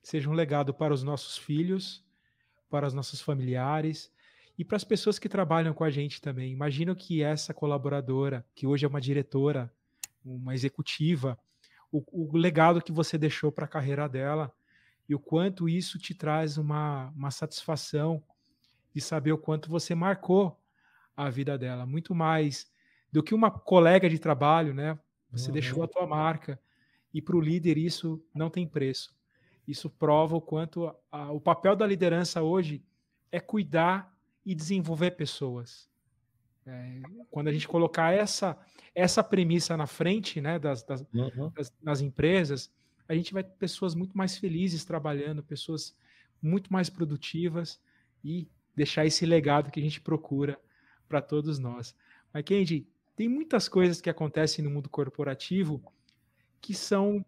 Seja um legado para os nossos filhos, para os nossos familiares e para as pessoas que trabalham com a gente também. Imagino que essa colaboradora, que hoje é uma diretora, uma executiva, o, o legado que você deixou para a carreira dela e o quanto isso te traz uma, uma satisfação de saber o quanto você marcou a vida dela, muito mais do que uma colega de trabalho, né? Você uhum. deixou a tua marca e para o líder isso não tem preço. Isso prova o quanto a, a, o papel da liderança hoje é cuidar e desenvolver pessoas. É, quando a gente colocar essa essa premissa na frente, né, das, das, uhum. das, das empresas, a gente vai ter pessoas muito mais felizes trabalhando, pessoas muito mais produtivas e deixar esse legado que a gente procura para todos nós. Mas, Kendi, tem muitas coisas que acontecem no mundo corporativo que são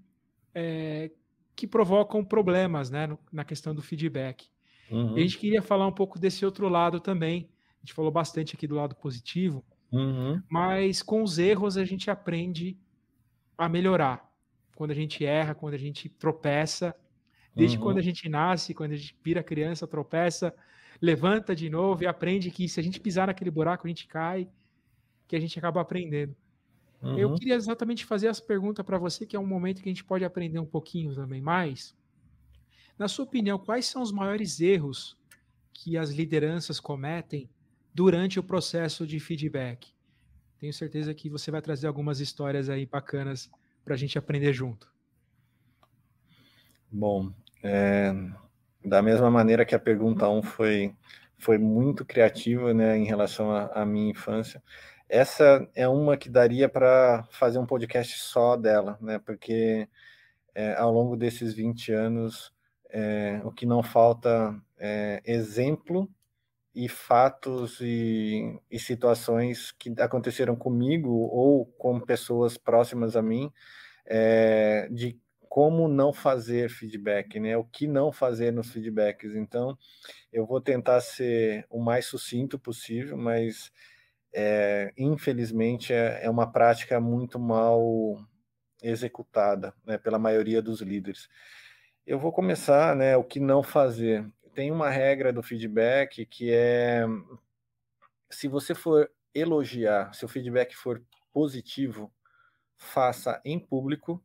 é, que provocam problemas né, no, na questão do feedback. Uhum. a gente queria falar um pouco desse outro lado também. A gente falou bastante aqui do lado positivo, uhum. mas com os erros a gente aprende a melhorar. Quando a gente erra, quando a gente tropeça, desde uhum. quando a gente nasce, quando a gente vira criança, tropeça, levanta de novo e aprende que se a gente pisar naquele buraco, a gente cai, que a gente acaba aprendendo. Uhum. Eu queria exatamente fazer essa pergunta para você, que é um momento que a gente pode aprender um pouquinho também mais. Na sua opinião, quais são os maiores erros que as lideranças cometem durante o processo de feedback? Tenho certeza que você vai trazer algumas histórias aí bacanas para a gente aprender junto. Bom, é, da mesma maneira que a pergunta 1 foi, foi muito criativa né, em relação à minha infância, essa é uma que daria para fazer um podcast só dela, né, porque é, ao longo desses 20 anos, é, o que não falta é exemplo e fatos e, e situações que aconteceram comigo ou com pessoas próximas a mim, é, de como não fazer feedback, né? O que não fazer nos feedbacks. Então, eu vou tentar ser o mais sucinto possível, mas é, infelizmente é, é, uma prática muito mal executada né, pela maioria dos líderes. Eu vou começar, né? O que não fazer. Tem uma regra do feedback que é se você for elogiar, se o feedback for positivo, faça em público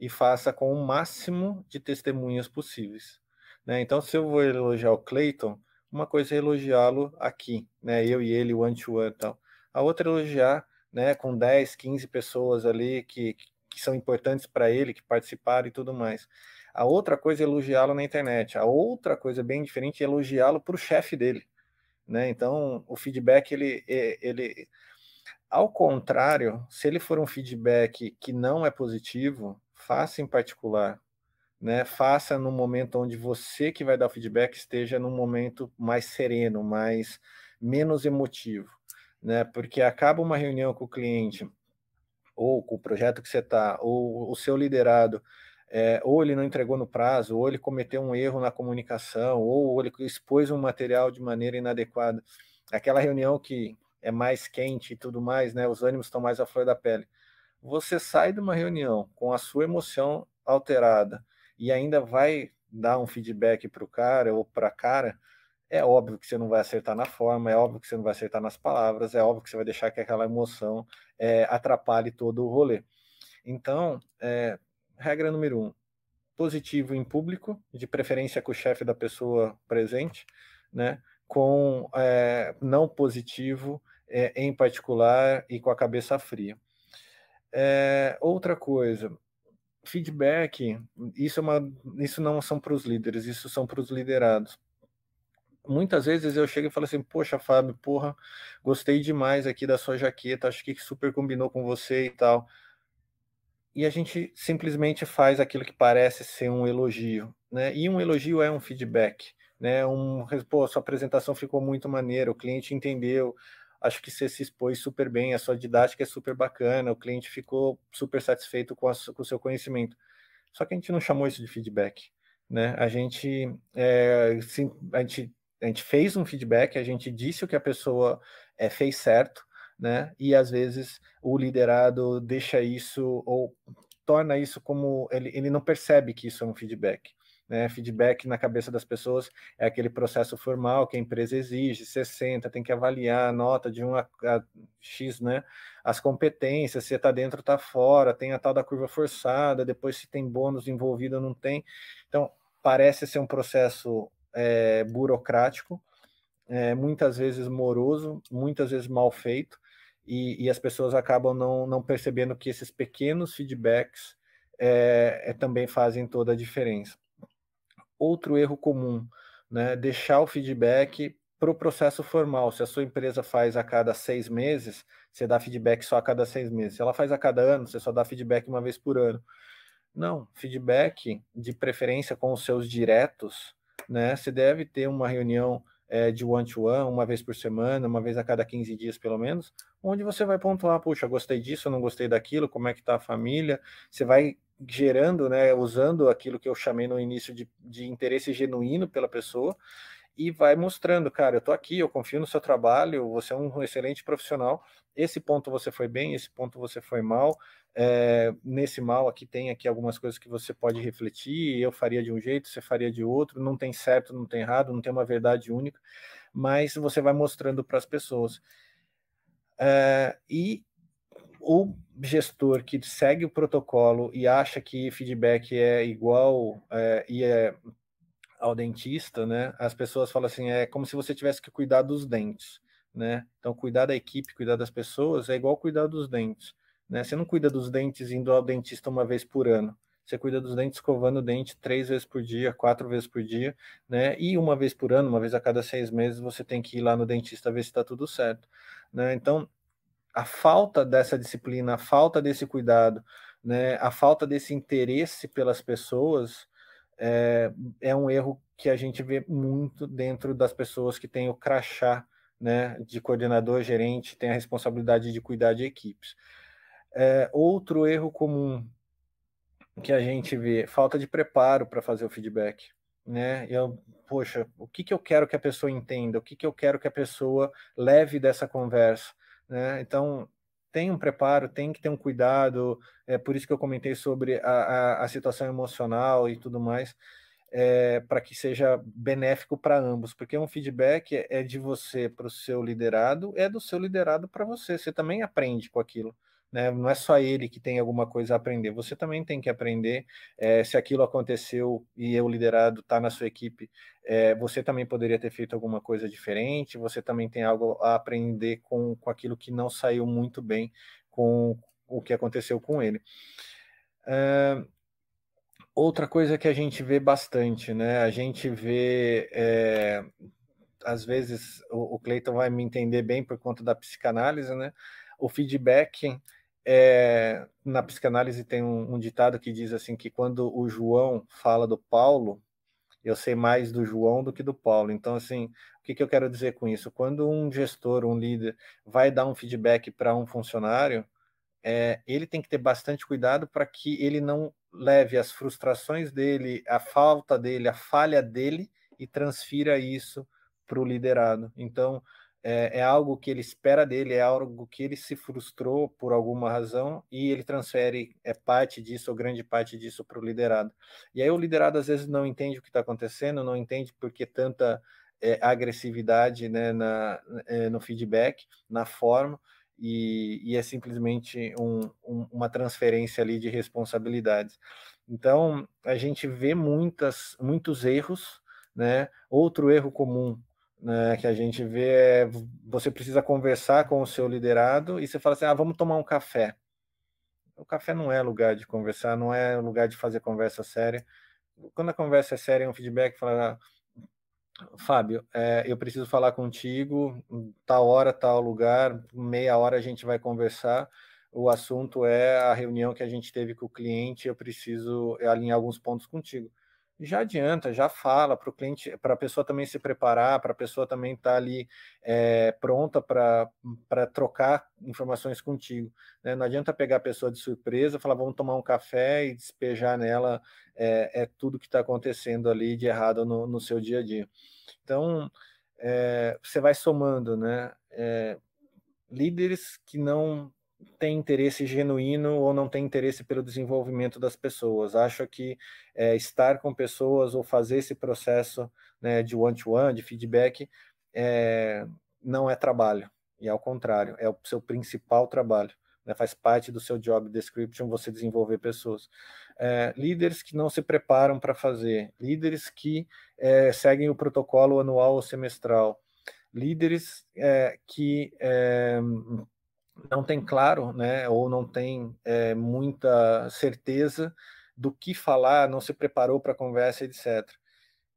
e faça com o máximo de testemunhas possíveis. Né? Então, se eu vou elogiar o Clayton, uma coisa é elogiá-lo aqui, né? eu e ele, one-to-one Então, A outra é elogiar né, com 10, 15 pessoas ali que, que são importantes para ele, que participaram e tudo mais. A outra coisa é elogiá-lo na internet. A outra coisa bem diferente é elogiá-lo para o chefe dele. Né? Então, o feedback, ele, ele... Ao contrário, se ele for um feedback que não é positivo, faça em particular, né? Faça no momento onde você que vai dar o feedback esteja num momento mais sereno, mais menos emotivo, né? Porque acaba uma reunião com o cliente ou com o projeto que você está, ou o seu liderado, é, ou ele não entregou no prazo, ou ele cometeu um erro na comunicação, ou ele expôs um material de maneira inadequada. Aquela reunião que é mais quente e tudo mais, né? Os ânimos estão mais à flor da pele você sai de uma reunião com a sua emoção alterada e ainda vai dar um feedback para o cara ou para a cara, é óbvio que você não vai acertar na forma, é óbvio que você não vai acertar nas palavras, é óbvio que você vai deixar que aquela emoção é, atrapalhe todo o rolê. Então, é, regra número um, positivo em público, de preferência com o chefe da pessoa presente, né? com é, não positivo é, em particular e com a cabeça fria. É, outra coisa, feedback, isso, é uma, isso não são para os líderes, isso são para os liderados. Muitas vezes eu chego e falo assim, poxa, Fábio, porra, gostei demais aqui da sua jaqueta, acho que super combinou com você e tal. E a gente simplesmente faz aquilo que parece ser um elogio, né? E um elogio é um feedback, né? Um, pô, sua apresentação ficou muito maneira, o cliente entendeu, acho que você se expôs super bem, a sua didática é super bacana, o cliente ficou super satisfeito com, a, com o seu conhecimento. Só que a gente não chamou isso de feedback, né? A gente, é, sim, a gente, a gente fez um feedback, a gente disse o que a pessoa é, fez certo, né? E às vezes o liderado deixa isso ou torna isso como ele, ele não percebe que isso é um feedback né? Feedback na cabeça das pessoas é aquele processo formal que a empresa exige, 60, tem que avaliar a nota de 1 a, a X, né? As competências, se está dentro, está fora, tem a tal da curva forçada, depois se tem bônus envolvido, não tem. Então, parece ser um processo é, burocrático, é, muitas vezes moroso, muitas vezes mal feito, e, e, as pessoas acabam não, não percebendo que esses pequenos feedbacks é, é, também fazem toda a diferença outro erro comum, né? Deixar o feedback para o processo formal. Se a sua empresa faz a cada seis meses, você dá feedback só a cada seis meses. Se ela faz a cada ano, você só dá feedback uma vez por ano. Não, feedback de preferência com os seus diretos, né? Você deve ter uma reunião é, de one-to-one, -one, uma vez por semana, uma vez a cada 15 dias pelo menos, onde você vai pontuar, puxa, gostei disso, não gostei daquilo, como é que tá a família, você vai gerando, né, usando aquilo que eu chamei no início de, de interesse genuíno pela pessoa e vai mostrando, cara, eu tô aqui, eu confio no seu trabalho, você é um excelente profissional. Esse ponto você foi bem, esse ponto você foi mal. É, nesse mal aqui tem aqui algumas coisas que você pode refletir. Eu faria de um jeito, você faria de outro. Não tem certo, não tem errado, não tem uma verdade única, mas você vai mostrando para as pessoas. É, e o gestor que segue o protocolo e acha que feedback é igual é, e é ao dentista, né? As pessoas falam assim, é como se você tivesse que cuidar dos dentes, né? Então, cuidar da equipe, cuidar das pessoas é igual cuidar dos dentes, né? Você não cuida dos dentes indo ao dentista uma vez por ano. Você cuida dos dentes escovando o dente três vezes por dia, quatro vezes por dia, né? E uma vez por ano, uma vez a cada seis meses, você tem que ir lá no dentista ver se está tudo certo, né? Então, a falta dessa disciplina, a falta desse cuidado, né, a falta desse interesse pelas pessoas é, é um erro que a gente vê muito dentro das pessoas que têm o crachá né, de coordenador, gerente, tem a responsabilidade de cuidar de equipes. É, outro erro comum que a gente vê, falta de preparo para fazer o feedback. Né? Eu, poxa, o que, que eu quero que a pessoa entenda? O que, que eu quero que a pessoa leve dessa conversa? né? Então tem um preparo, tem que ter um cuidado. É por isso que eu comentei sobre a, a, a situação emocional e tudo mais, é, para que seja benéfico para ambos, porque um feedback é, é de você para o seu liderado, é do seu liderado para você. Você também aprende com aquilo né? Não é só ele que tem alguma coisa a aprender, você também tem que aprender. É, se aquilo aconteceu e eu liderado está na sua equipe, é, você também poderia ter feito alguma coisa diferente, você também tem algo a aprender com, com aquilo que não saiu muito bem com o que aconteceu com ele. outra coisa que a gente vê bastante, né? A gente vê. É, às vezes o, o Cleiton vai me entender bem por conta da psicanálise, né? O feedback é, na psicanálise tem um, um, ditado que diz assim que quando o João fala do Paulo, eu sei mais do João do que do Paulo. Então, assim, o que, que eu quero dizer com isso? Quando um gestor, um líder, vai dar um feedback para um funcionário, é, ele tem que ter bastante cuidado para que ele não leve as frustrações dele, a falta dele, a falha dele e transfira isso para o liderado. Então, é, é, algo que ele espera dele, é algo que ele se frustrou por alguma razão e ele transfere é parte disso, ou grande parte disso, para o liderado. E aí o liderado às vezes não entende o que está acontecendo, não entende por que tanta é, agressividade né, na, é, no feedback, na forma, e, e é simplesmente um, um, uma transferência ali de responsabilidades. Então, a gente vê muitas, muitos erros, né? Outro erro comum né, que a gente vê é você precisa conversar com o seu liderado e você fala assim, ah, vamos tomar um café. O café não é lugar de conversar, não é lugar de fazer conversa séria. Quando a conversa é séria, é um feedback, fala, Fábio, é, eu preciso falar contigo, tal hora, tal lugar, meia hora a gente vai conversar. O assunto é a reunião que a gente teve com o cliente, eu preciso alinhar alguns pontos contigo já adianta, já fala para o cliente, para a pessoa também se preparar, para a pessoa também estar tá ali é, pronta para trocar informações contigo. Né? Não adianta pegar a pessoa de surpresa, falar vamos tomar um café e despejar nela é, é tudo que está acontecendo ali de errado no, no, seu dia a dia. Então, é, você vai somando, né? líderes que não tem interesse genuíno ou não tem interesse pelo desenvolvimento das pessoas. Acho que é, estar com pessoas ou fazer esse processo né, de one-to-one, -one, de feedback, é, não é trabalho. E ao contrário, é o seu principal trabalho. Né, faz parte do seu job description você desenvolver pessoas. É, líderes que não se preparam para fazer, líderes que é, seguem o protocolo anual ou semestral, líderes é, que é, não tem claro, né, ou não tem é, muita certeza do que falar, não se preparou para a conversa, etc.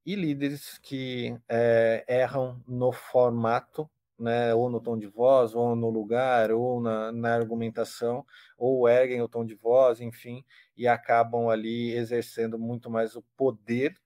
E líderes que é, erram no formato, né, ou no tom de voz, ou no lugar, ou na, na argumentação, ou erguem o tom de voz, enfim, e acabam ali exercendo muito mais o poder,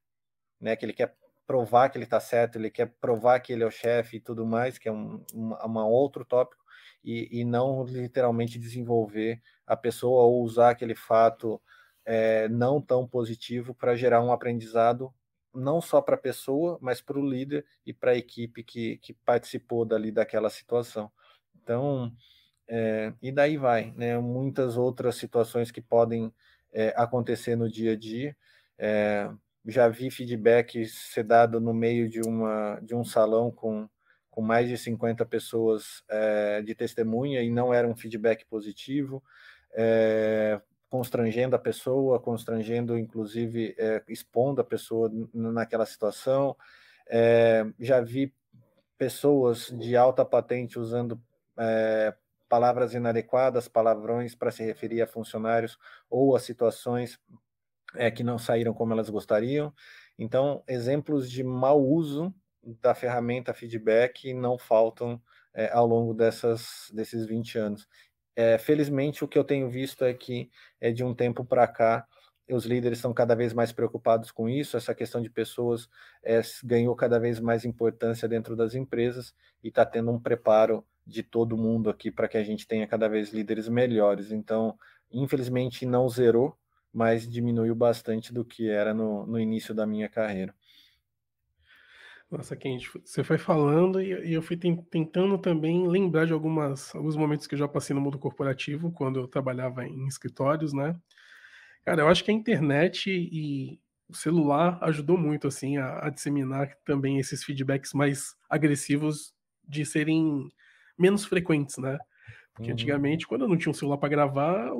né, que ele quer provar que ele está certo, ele quer provar que ele é o chefe e tudo mais, que é um, um, um outro tópico, e, e não literalmente desenvolver a pessoa ou usar aquele fato é, não tão positivo para gerar um aprendizado não só para a pessoa, mas para o líder e para a equipe que, que participou dali daquela situação. Então, é, e daí vai, né? Muitas outras situações que podem é, acontecer no dia a dia. É, já vi feedback ser dado no meio de, uma, de um salão com com mais de 50 pessoas é, de testemunha e não era um feedback positivo, é, constrangendo a pessoa, constrangendo, inclusive, é, expondo a pessoa naquela situação. já vi pessoas de alta patente usando palavras inadequadas, palavrões para se referir a funcionários ou a situações que não saíram como elas gostariam. Então, exemplos de mau uso da ferramenta feedback não faltam é, ao longo dessas, desses 20 anos. É, felizmente, o que eu tenho visto é que é, de um tempo para cá os líderes estão cada vez mais preocupados com isso, essa questão de pessoas é, ganhou cada vez mais importância dentro das empresas e está tendo um preparo de todo mundo aqui para que a gente tenha cada vez líderes melhores. Então, infelizmente, não zerou, mas diminuiu bastante do que era no, no início da minha carreira. Nossa, Kendi, você foi falando e eu fui tentando também lembrar de algumas, alguns momentos que eu já passei no mundo corporativo, quando eu trabalhava em escritórios, né? Cara, eu acho que a internet e o celular ajudou muito, assim, a, a disseminar também esses feedbacks mais agressivos de serem menos frequentes, né? Porque uhum. antigamente, uhum. quando eu não tinha um celular para gravar,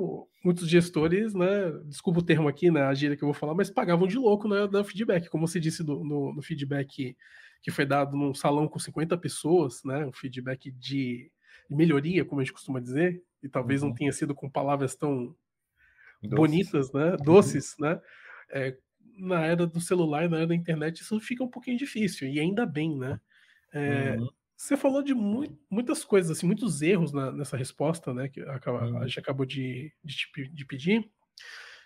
muitos gestores, né, desculpa o termo aqui, né, a gíria que eu vou falar, mas pagavam de louco né, da feedback, como você disse do, no, no, feedback que foi dado num salão com 50 pessoas, né, um feedback de melhoria, como a gente costuma dizer, e talvez uhum. não tenha sido com palavras tão doces. bonitas, né, uhum. doces, uhum. né, é, na era do celular, na era da internet, isso fica um pouquinho difícil, e ainda bem, né, é, uhum. Você falou de mu muitas coisas, assim, muitos erros na, nessa resposta, né, que a, uhum. gente acabou de, de, te, de pedir.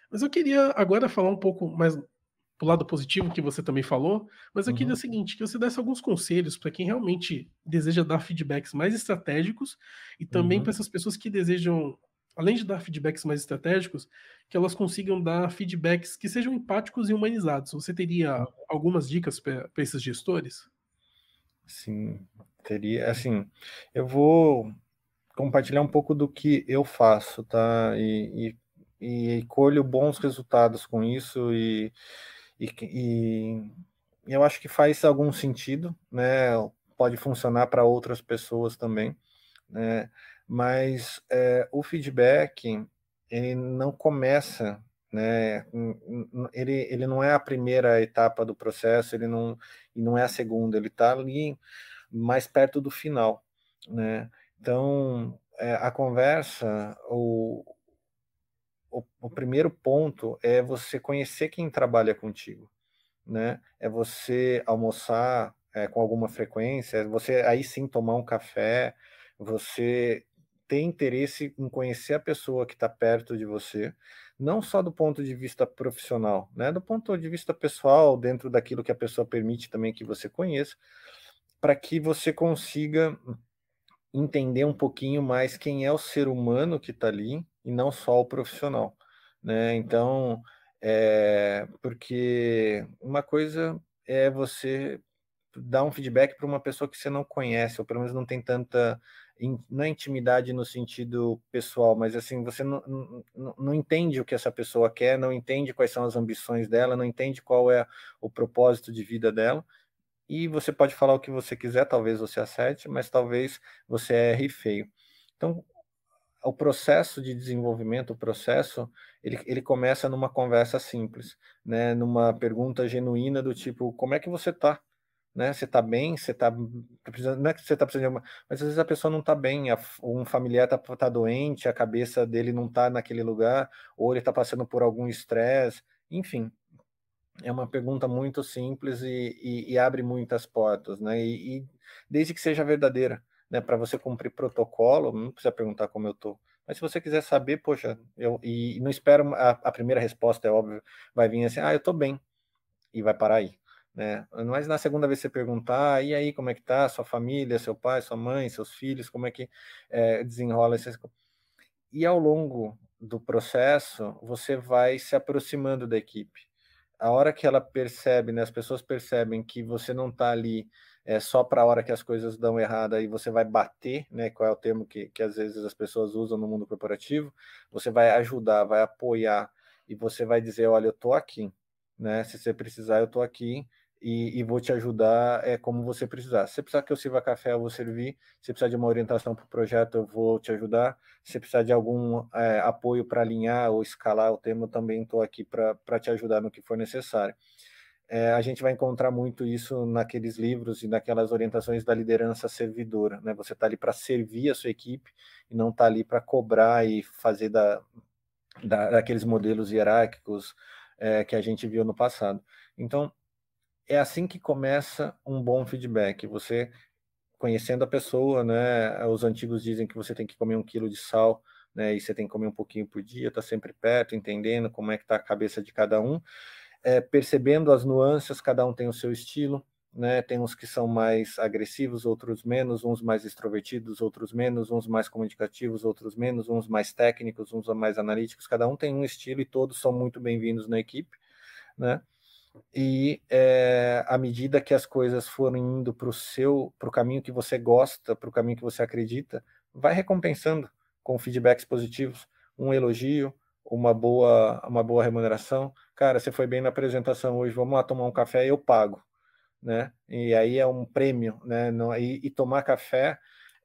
Mas eu queria agora falar um pouco mais pro lado positivo que você também falou, mas eu uhum. queria o uhum. seguinte, que você desse alguns conselhos para quem realmente deseja dar feedbacks mais estratégicos e também uhum. para essas pessoas que desejam, além de dar feedbacks mais estratégicos, que elas consigam dar feedbacks que sejam empáticos e humanizados. Você teria uhum. algumas dicas para esses gestores? Sim, Teria, assim, eu vou compartilhar um pouco do que eu faço, tá? E, e, e colho bons resultados com isso e, e, e eu acho que faz algum sentido, né? Pode funcionar para outras pessoas também, né? Mas é, o feedback ele não começa, né? Ele, ele não é a primeira etapa do processo, ele não e não é a segunda, ele está ali mais perto do final, né? Então, é, a conversa, o, o, o, primeiro ponto é você conhecer quem trabalha contigo, né? É você almoçar é, com alguma frequência, é você aí sim tomar um café, você ter interesse em conhecer a pessoa que está perto de você, não só do ponto de vista profissional, né? Do ponto de vista pessoal, dentro daquilo que a pessoa permite também que você conheça, para que você consiga entender um pouquinho mais quem é o ser humano que está ali e não só o profissional, né? Então, é, porque uma coisa é você dar um feedback para uma pessoa que você não conhece, ou pelo menos não tem tanta não é intimidade no sentido pessoal, mas assim, você não, não, não, entende o que essa pessoa quer, não entende quais são as ambições dela, não entende qual é o propósito de vida dela e você pode falar o que você quiser, talvez você acerte, mas talvez você erre feio. Então, o processo de desenvolvimento, o processo, ele, ele começa numa conversa simples, né? numa pergunta genuína do tipo, como é que você está? Né? Você está bem? Você está tá precisando? Não é que você está precisando de uma, mas às vezes a pessoa não está bem, a, um familiar está tá doente, a cabeça dele não está naquele lugar, ou ele está passando por algum estresse, enfim é uma pergunta muito simples e, e, e abre muitas portas, né? E, e, desde que seja verdadeira, né? Para você cumprir protocolo, não precisa perguntar como eu tô. Mas se você quiser saber, poxa, eu e não espero a, a primeira resposta é óbvio, vai vir assim, ah, eu tô bem e vai parar aí, né? Mas na segunda vez você perguntar, e aí como é que tá sua família, seu pai, sua mãe, seus filhos, como é que é, desenrola essas e ao longo do processo você vai se aproximando da equipe a hora que ela percebe, né, as pessoas percebem que você não está ali é, só para a hora que as coisas dão errada e você vai bater, né, qual é o termo que, que às vezes as pessoas usam no mundo corporativo, você vai ajudar, vai apoiar e você vai dizer, olha, eu estou aqui, né, se você precisar, eu estou aqui, e, e, vou te ajudar é, como você precisar. Se precisar que eu sirva café, eu vou servir. Se precisar de uma orientação para o projeto, eu vou te ajudar. Se precisar de algum é, apoio para alinhar ou escalar o tema, eu também estou aqui para te ajudar no que for necessário. É, a gente vai encontrar muito isso naqueles livros e naquelas orientações da liderança servidora. Né? Você está ali para servir a sua equipe e não está ali para cobrar e fazer da, da, daqueles modelos hierárquicos é, que a gente viu no passado. Então, é assim que começa um bom feedback. Você conhecendo a pessoa, né? Os antigos dizem que você tem que comer um quilo de sal, né? E você tem que comer um pouquinho por dia, tá sempre perto, entendendo como é que tá a cabeça de cada um, é, percebendo as nuances. Cada um tem o seu estilo, né? Tem uns que são mais agressivos, outros menos, uns mais extrovertidos, outros menos, uns mais comunicativos, outros menos, uns mais técnicos, uns mais analíticos. Cada um tem um estilo e todos são muito bem-vindos na equipe, né? e é, à medida que as coisas forem indo para o seu, para o caminho que você gosta, para o caminho que você acredita, vai recompensando com feedbacks positivos, um elogio, uma boa, uma boa remuneração. Cara, você foi bem na apresentação hoje, vamos lá tomar um café, eu pago, né? E aí é um prêmio, né? e, e tomar café,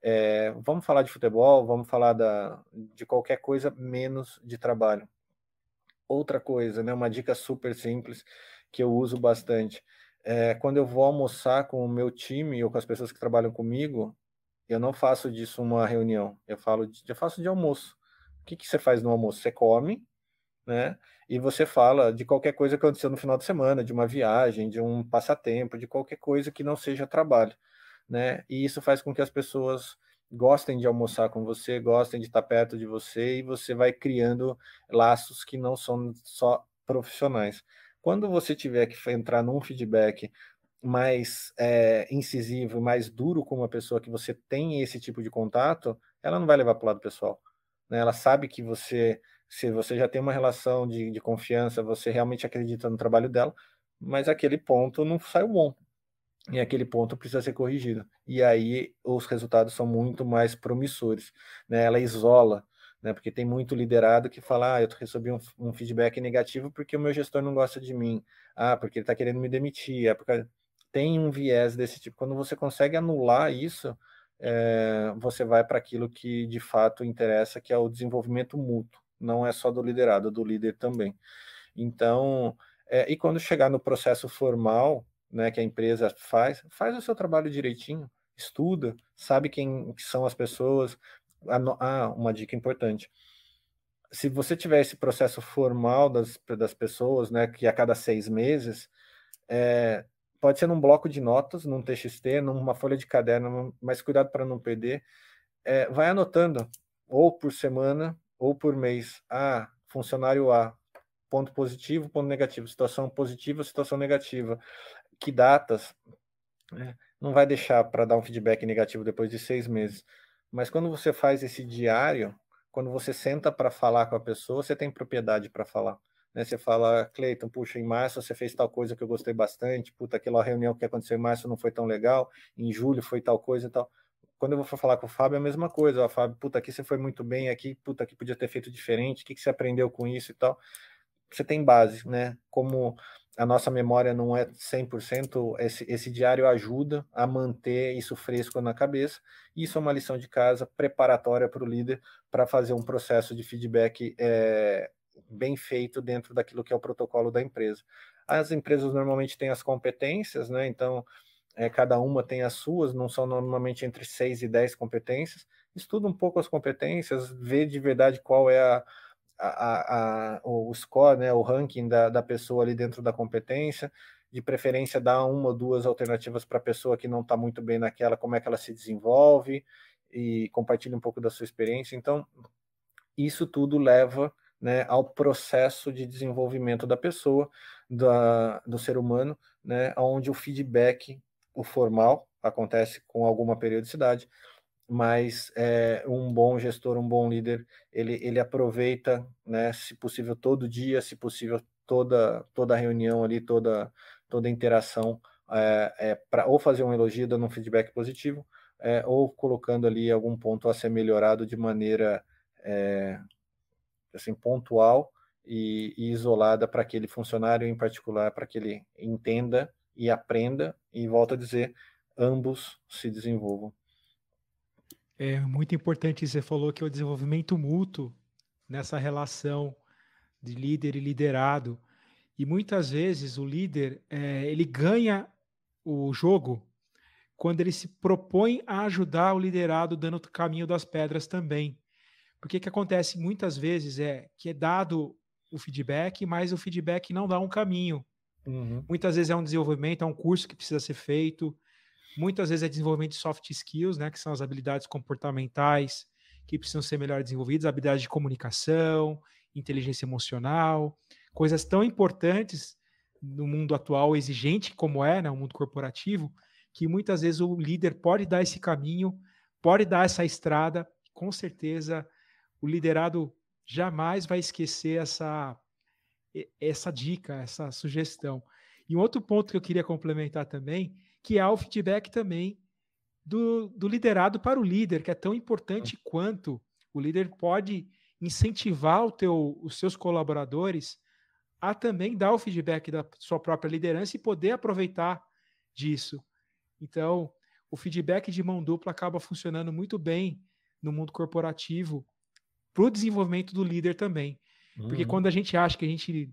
é, vamos falar de futebol, vamos falar da, de qualquer coisa menos de trabalho. Outra coisa, né? Uma dica super simples que eu uso bastante. É, quando eu vou almoçar com o meu time ou com as pessoas que trabalham comigo, eu não faço disso uma reunião. Eu falo, de, eu faço de almoço. O que, que você faz no almoço? Você come, né? E você fala de qualquer coisa que aconteceu no final de semana, de uma viagem, de um passatempo, de qualquer coisa que não seja trabalho, né? E isso faz com que as pessoas gostem de almoçar com você, gostem de estar perto de você e você vai criando laços que não são só profissionais. Quando você tiver que entrar num feedback mais é, incisivo, mais duro com uma pessoa que você tem esse tipo de contato, ela não vai levar para o lado pessoal. Né? Ela sabe que você, se você já tem uma relação de, de confiança, você realmente acredita no trabalho dela, mas aquele ponto não saiu bom. E aquele ponto precisa ser corrigido. E aí os resultados são muito mais promissores. Né? Ela isola né? Porque tem muito liderado que fala, ah, eu recebi um, um feedback negativo porque o meu gestor não gosta de mim, ah, porque ele está querendo me demitir, é porque tem um viés desse tipo. Quando você consegue anular isso, é, você vai para aquilo que de fato interessa, que é o desenvolvimento mútuo, não é só do liderado, é do líder também. Então, é, e quando chegar no processo formal, né, que a empresa faz, faz o seu trabalho direitinho, estuda, sabe quem são as pessoas, ah, uma dica importante. Se você tiver esse processo formal das, das pessoas, né, que a cada seis meses, é, pode ser num bloco de notas, num TXT, numa folha de caderno, mas cuidado para não perder. É, vai anotando, ou por semana, ou por mês. Ah, funcionário A, ponto positivo, ponto negativo, situação positiva, situação negativa. Que datas? Né? Não vai deixar para dar um feedback negativo depois de seis meses. Mas quando você faz esse diário, quando você senta para falar com a pessoa, você tem propriedade para falar. Né? Você fala, Cleiton, puxa, em março você fez tal coisa que eu gostei bastante, puta, aquela reunião que aconteceu em março não foi tão legal, em julho foi tal coisa e tal. Quando eu vou falar com o Fábio, é a mesma coisa. Ó, Fábio, puta, aqui você foi muito bem, aqui, puta, aqui podia ter feito diferente, o que, que você aprendeu com isso e tal. Você tem base, né? Como a nossa memória não é 100%, esse, esse diário ajuda a manter isso fresco na cabeça. Isso é uma lição de casa preparatória para o líder para fazer um processo de feedback é, bem feito dentro daquilo que é o protocolo da empresa. As empresas normalmente têm as competências, né? Então, é, cada uma tem as suas, não são normalmente entre 6 e 10 competências. Estuda um pouco as competências, vê de verdade qual é a, a, a, o score, né, o ranking da, da pessoa ali dentro da competência, de preferência dar uma ou duas alternativas para a pessoa que não está muito bem naquela, como é que ela se desenvolve e compartilha um pouco da sua experiência. Então, isso tudo leva né, ao processo de desenvolvimento da pessoa, da, do ser humano, né, onde o feedback, o formal, acontece com alguma periodicidade, mas é, um bom gestor, um bom líder, ele, ele aproveita, né, se possível todo dia, se possível toda toda reunião ali, toda toda interação, eh, é, é para ou fazer um elogio, dando um feedback positivo, é, ou colocando ali algum ponto a ser melhorado de maneira assim pontual e, e isolada para aquele funcionário em particular, para que ele entenda e aprenda e volta a dizer ambos se desenvolvam. É muito importante você falou que é o desenvolvimento mútuo nessa relação de líder e liderado. E muitas vezes o líder é, ele ganha o jogo quando ele se propõe a ajudar o liderado dando o caminho das pedras também. Porque o que acontece muitas vezes é que é dado o feedback, mas o feedback não dá um caminho. Uhum. Muitas vezes é um desenvolvimento, é um curso que precisa ser feito, Muitas vezes é desenvolvimento de soft skills, né, que são as habilidades comportamentais que precisam ser melhor desenvolvidas, habilidades de comunicação, inteligência emocional, coisas tão importantes no mundo atual, exigente como é, né, o mundo corporativo, que muitas vezes o líder pode dar esse caminho, pode dar essa estrada, com certeza o liderado jamais vai esquecer essa essa dica, essa sugestão. E um outro ponto que eu queria complementar também que há o feedback também do, do liderado para o líder, que é tão importante quanto o líder pode incentivar teu, os seus colaboradores a também dar o feedback da sua própria liderança e poder aproveitar disso. Então, o feedback de mão dupla acaba funcionando muito bem no mundo corporativo para o desenvolvimento do líder também. Uhum. Porque quando a gente acha que a gente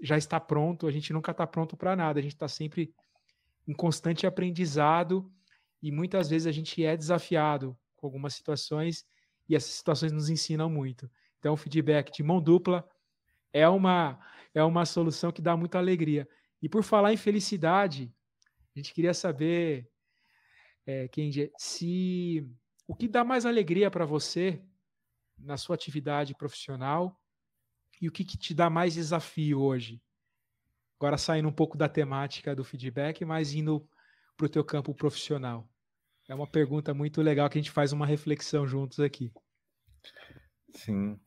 já está pronto, a gente nunca está pronto para nada, a gente está sempre em constante aprendizado e muitas vezes a gente é desafiado com algumas situações e essas situações nos ensinam muito. Então, o feedback de mão dupla é uma é uma solução que dá muita alegria. E por falar em felicidade, a gente queria saber, é, se o que dá mais alegria para você na sua atividade profissional e o que, que te dá mais desafio hoje? Agora saindo um pouco da temática do feedback, mas indo para o teu campo profissional. É uma pergunta muito legal que a gente faz uma reflexão juntos aqui. Sim.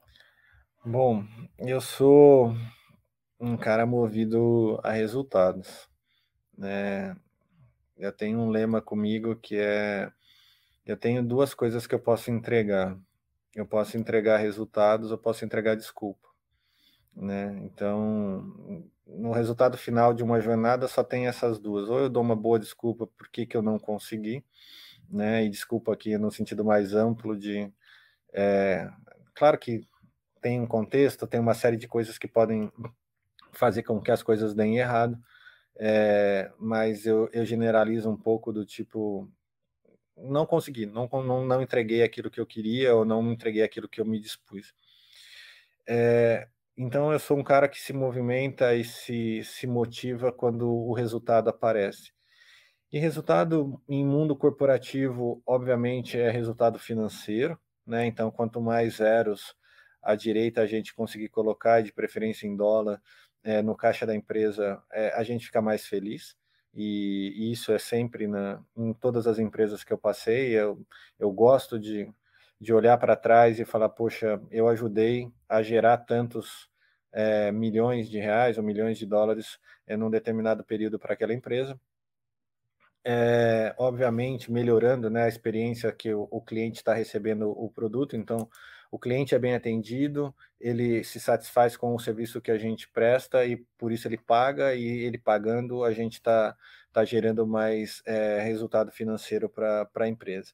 Bom, eu sou um cara movido a resultados. Né? Eu tenho um lema comigo que é: eu tenho duas coisas que eu posso entregar. Eu posso entregar resultados, eu posso entregar desculpa. Né? Então, no resultado final de uma jornada só tem essas duas. Ou eu dou uma boa desculpa por que, que eu não consegui, né? E desculpa aqui no sentido mais amplo de, é, claro que tem um contexto, tem uma série de coisas que podem fazer com que as coisas deem errado, é, mas eu, eu generalizo um pouco do tipo não consegui, não, não, não entreguei aquilo que eu queria ou não entreguei aquilo que eu me dispus. É, então eu sou um cara que se movimenta e se, se motiva quando o resultado aparece. E resultado em mundo corporativo, obviamente, é resultado financeiro, né? Então, quanto mais zeros à direita a gente conseguir colocar, de preferência em dólar, é, no caixa da empresa, é, a gente fica mais feliz. E, e isso é sempre na, em todas as empresas que eu passei. Eu, eu gosto de, de olhar para trás e falar, poxa, eu ajudei a gerar tantos é, milhões de reais ou milhões de dólares em um determinado período para aquela empresa. É, obviamente, melhorando né, a experiência que o, o cliente está recebendo o produto, então o cliente é bem atendido, ele se satisfaz com o serviço que a gente presta e por isso ele paga, e ele pagando a gente está tá gerando mais é, resultado financeiro para a empresa.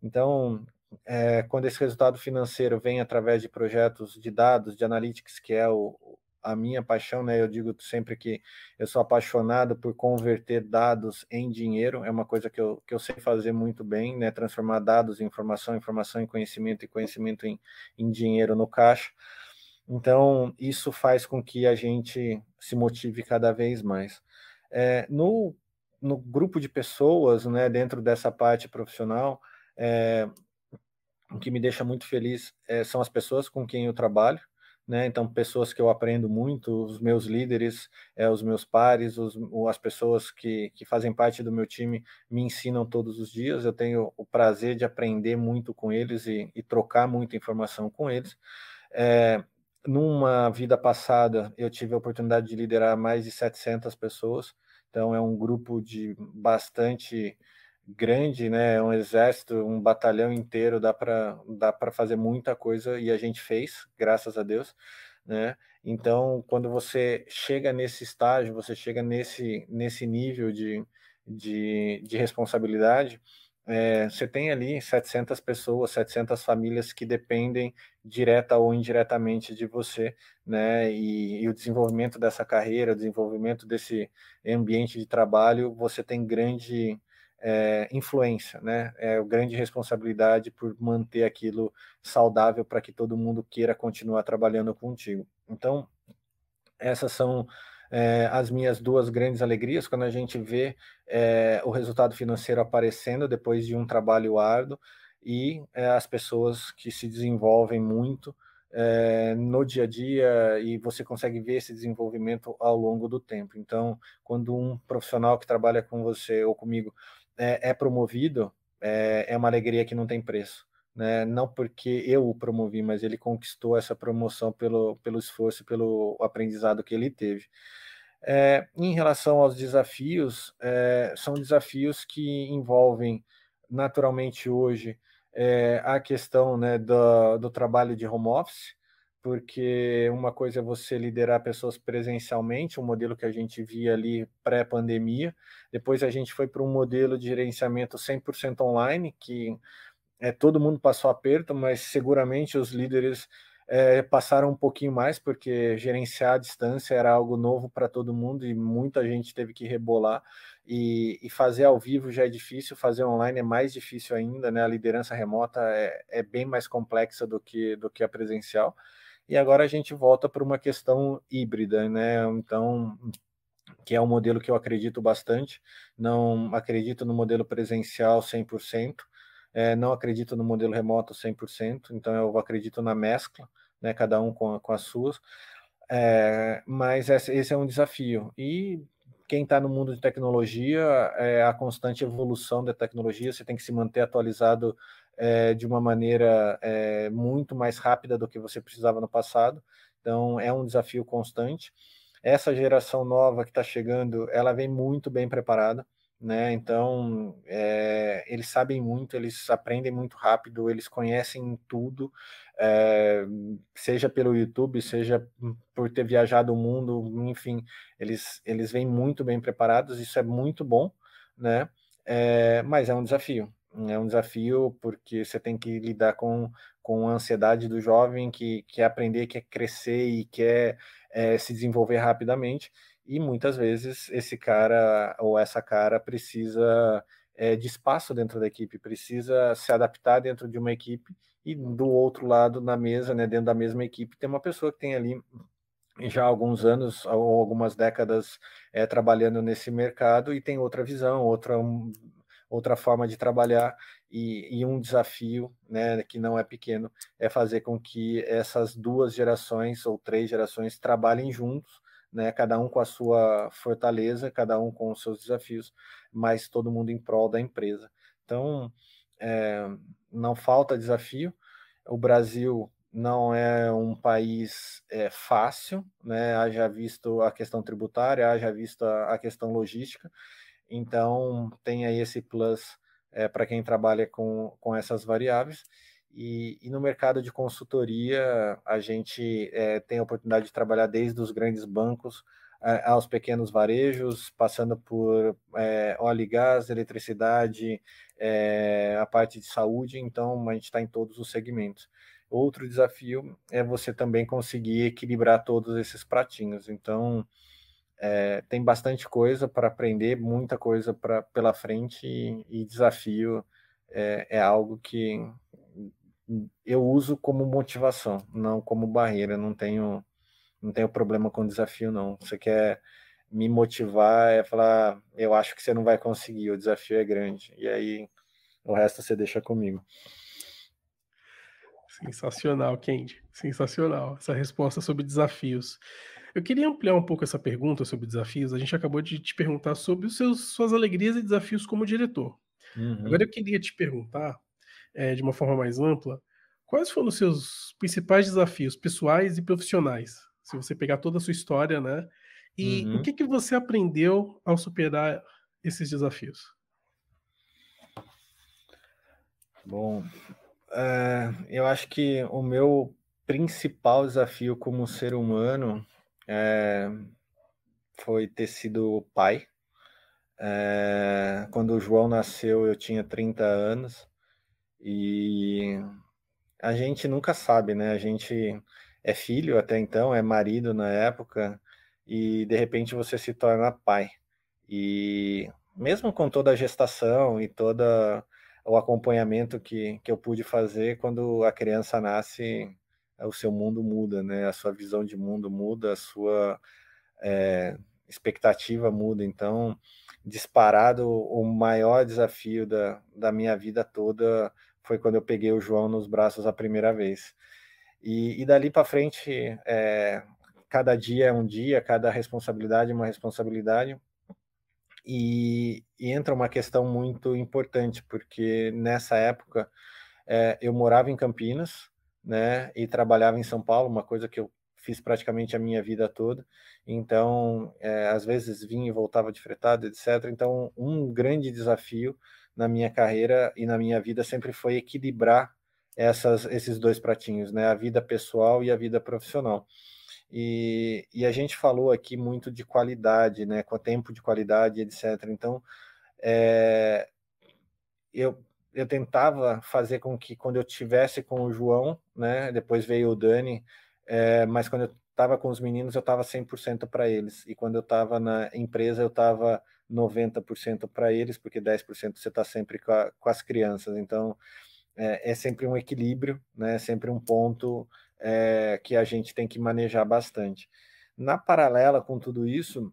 Então, é, quando esse resultado financeiro vem através de projetos de dados, de analytics, que é o, a minha paixão, né? Eu digo sempre que eu sou apaixonado por converter dados em dinheiro, é uma coisa que eu, que eu sei fazer muito bem, né? Transformar dados em informação, informação em conhecimento e conhecimento em, em dinheiro no caixa. Então, isso faz com que a gente se motive cada vez mais. É, no, no grupo de pessoas, né, dentro dessa parte profissional, é, o que me deixa muito feliz é, são as pessoas com quem eu trabalho, né? Então, pessoas que eu aprendo muito, os meus líderes, é, os meus pares, os, as pessoas que, que fazem parte do meu time me ensinam todos os dias. Eu tenho o prazer de aprender muito com eles e, e trocar muita informação com eles. É, numa vida passada, eu tive a oportunidade de liderar mais de 700 pessoas, então é um grupo de bastante grande, né? É um exército, um batalhão inteiro dá para dá para fazer muita coisa e a gente fez, graças a Deus, né? Então, quando você chega nesse estágio, você chega nesse nesse nível de de, de responsabilidade, é, você tem ali 700 pessoas, 700 famílias que dependem direta ou indiretamente de você, né? E, e, o desenvolvimento dessa carreira, o desenvolvimento desse ambiente de trabalho, você tem grande é, influência, né? É a grande responsabilidade por manter aquilo saudável para que todo mundo queira continuar trabalhando contigo. Então, essas são é, as minhas duas grandes alegrias quando a gente vê é, o resultado financeiro aparecendo depois de um trabalho árduo e é, as pessoas que se desenvolvem muito é, no dia a dia e você consegue ver esse desenvolvimento ao longo do tempo. Então, quando um profissional que trabalha com você ou comigo é, é promovido, é, é uma alegria que não tem preço. Né? Não porque eu o promovi, mas ele conquistou essa promoção pelo, pelo esforço, pelo aprendizado que ele teve. É, em relação aos desafios, é, são desafios que envolvem naturalmente hoje é, a questão né, do, do, trabalho de home office, porque uma coisa é você liderar pessoas presencialmente, um modelo que a gente via ali pré-pandemia. Depois a gente foi para um modelo de gerenciamento 100% online, que é, todo mundo passou aperto, mas seguramente os líderes é, passaram um pouquinho mais, porque gerenciar à distância era algo novo para todo mundo e muita gente teve que rebolar. E, e, fazer ao vivo já é difícil, fazer online é mais difícil ainda, né? A liderança remota é, é bem mais complexa do que, do que a presencial e agora a gente volta para uma questão híbrida, né? Então, que é um modelo que eu acredito bastante, não acredito no modelo presencial 100%, é, eh, não acredito no modelo remoto 100%, então eu acredito na mescla, né, cada um com, com as suas, é, mas esse é um desafio. E quem está no mundo de tecnologia, é a constante evolução da tecnologia, você tem que se manter atualizado é, de uma maneira é, muito mais rápida do que você precisava no passado. Então, é um desafio constante. Essa geração nova que está chegando, ela vem muito bem preparada, né? Então, é, eles sabem muito, eles aprendem muito rápido, eles conhecem tudo, é, seja pelo YouTube, seja por ter viajado o mundo, enfim, eles, eles vêm muito bem preparados, isso é muito bom, né? É, mas é um desafio, é um desafio porque você tem que lidar com, com a ansiedade do jovem que quer aprender, quer crescer e quer é, se desenvolver rapidamente. E muitas vezes esse cara ou essa cara precisa é, de espaço dentro da equipe, precisa se adaptar dentro de uma equipe e do outro lado na mesa, né, dentro da mesma equipe, tem uma pessoa que tem ali já há alguns anos ou algumas décadas é, trabalhando nesse mercado e tem outra visão, outra outra forma de trabalhar e, e, um desafio, né, que não é pequeno, é fazer com que essas duas gerações ou três gerações trabalhem juntos, né, cada um com a sua fortaleza, cada um com os seus desafios, mas todo mundo em prol da empresa. Então, é, não falta desafio. O Brasil não é um país é, fácil, né? Haja visto a questão tributária, haja visto a, a questão logística então, tem aí esse plus é, eh, para quem trabalha com, com essas variáveis. E, e, no mercado de consultoria, a gente é, tem a oportunidade de trabalhar desde os grandes bancos eh, aos pequenos varejos, passando por é, óleo e gás, eletricidade, é, a parte de saúde. Então, a gente está em todos os segmentos. Outro desafio é você também conseguir equilibrar todos esses pratinhos. Então, é, tem bastante coisa para aprender, muita coisa para pela frente e, e desafio é, é, algo que eu uso como motivação, não como barreira. Não tenho, não tenho problema com desafio, não. Você quer me motivar é falar, eu acho que você não vai conseguir, o desafio é grande. E aí o resto você deixa comigo. Sensacional, Kendi. Sensacional essa resposta sobre desafios. Eu queria ampliar um pouco essa pergunta sobre desafios. A gente acabou de te perguntar sobre os seus, suas alegrias e desafios como diretor. Uhum. Agora eu queria te perguntar, é, de uma forma mais ampla, quais foram os seus principais desafios pessoais e profissionais? Se você pegar toda a sua história, né? E uhum. o que, que você aprendeu ao superar esses desafios? Bom, eh, eu acho que o meu principal desafio como ser humano é, foi ter sido pai. É, quando o João nasceu, eu tinha 30 anos e a gente nunca sabe, né? A gente é filho até então, é marido na época, e de repente você se torna pai. E mesmo com toda a gestação e todo o acompanhamento que, que eu pude fazer, quando a criança nasce, o seu mundo muda, né? A sua visão de mundo muda, a sua é, expectativa muda. Então, disparado, o maior desafio da, da minha vida toda foi quando eu peguei o João nos braços a primeira vez. E, e dali para frente, é, cada dia é um dia, cada responsabilidade é uma responsabilidade. E, e entra uma questão muito importante, porque nessa época é, eu morava em Campinas, né? E trabalhava em São Paulo, uma coisa que eu fiz praticamente a minha vida toda. Então, é, às vezes vinha e voltava de fretado, etc. Então, um grande desafio na minha carreira e na minha vida sempre foi equilibrar essas, esses dois pratinhos, né? A vida pessoal e a vida profissional. E, e, a gente falou aqui muito de qualidade, né? Com tempo de qualidade, etc. Então, é, eu eu tentava fazer com que quando eu tivesse com o João, né, depois veio o Dani, é, mas quando eu estava com os meninos eu estava 100% para eles e quando eu estava na empresa eu estava 90% para eles, porque 10% você está sempre com, a, com, as crianças. Então é, é, sempre um equilíbrio, né, é sempre um ponto é, que a gente tem que manejar bastante. Na paralela com tudo isso,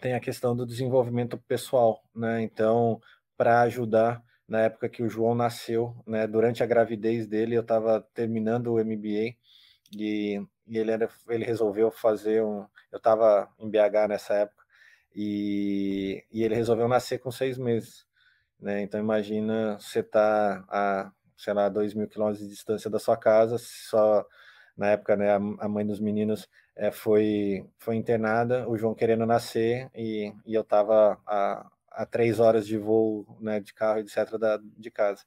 tem a questão do desenvolvimento pessoal, né? Então, para ajudar na época que o João nasceu, né? Durante a gravidez dele, eu estava terminando o MBA e, e ele, era, ele resolveu fazer um. Eu estava em BH nessa época e, e ele resolveu nascer com seis meses, né? Então imagina você estar, tá a sei lá dois mil quilômetros de distância da sua casa, só na época, né? A, mãe dos meninos é, foi foi internada, o João querendo nascer e, e eu estava a a três horas de voo, né, de carro, etc., da, de casa.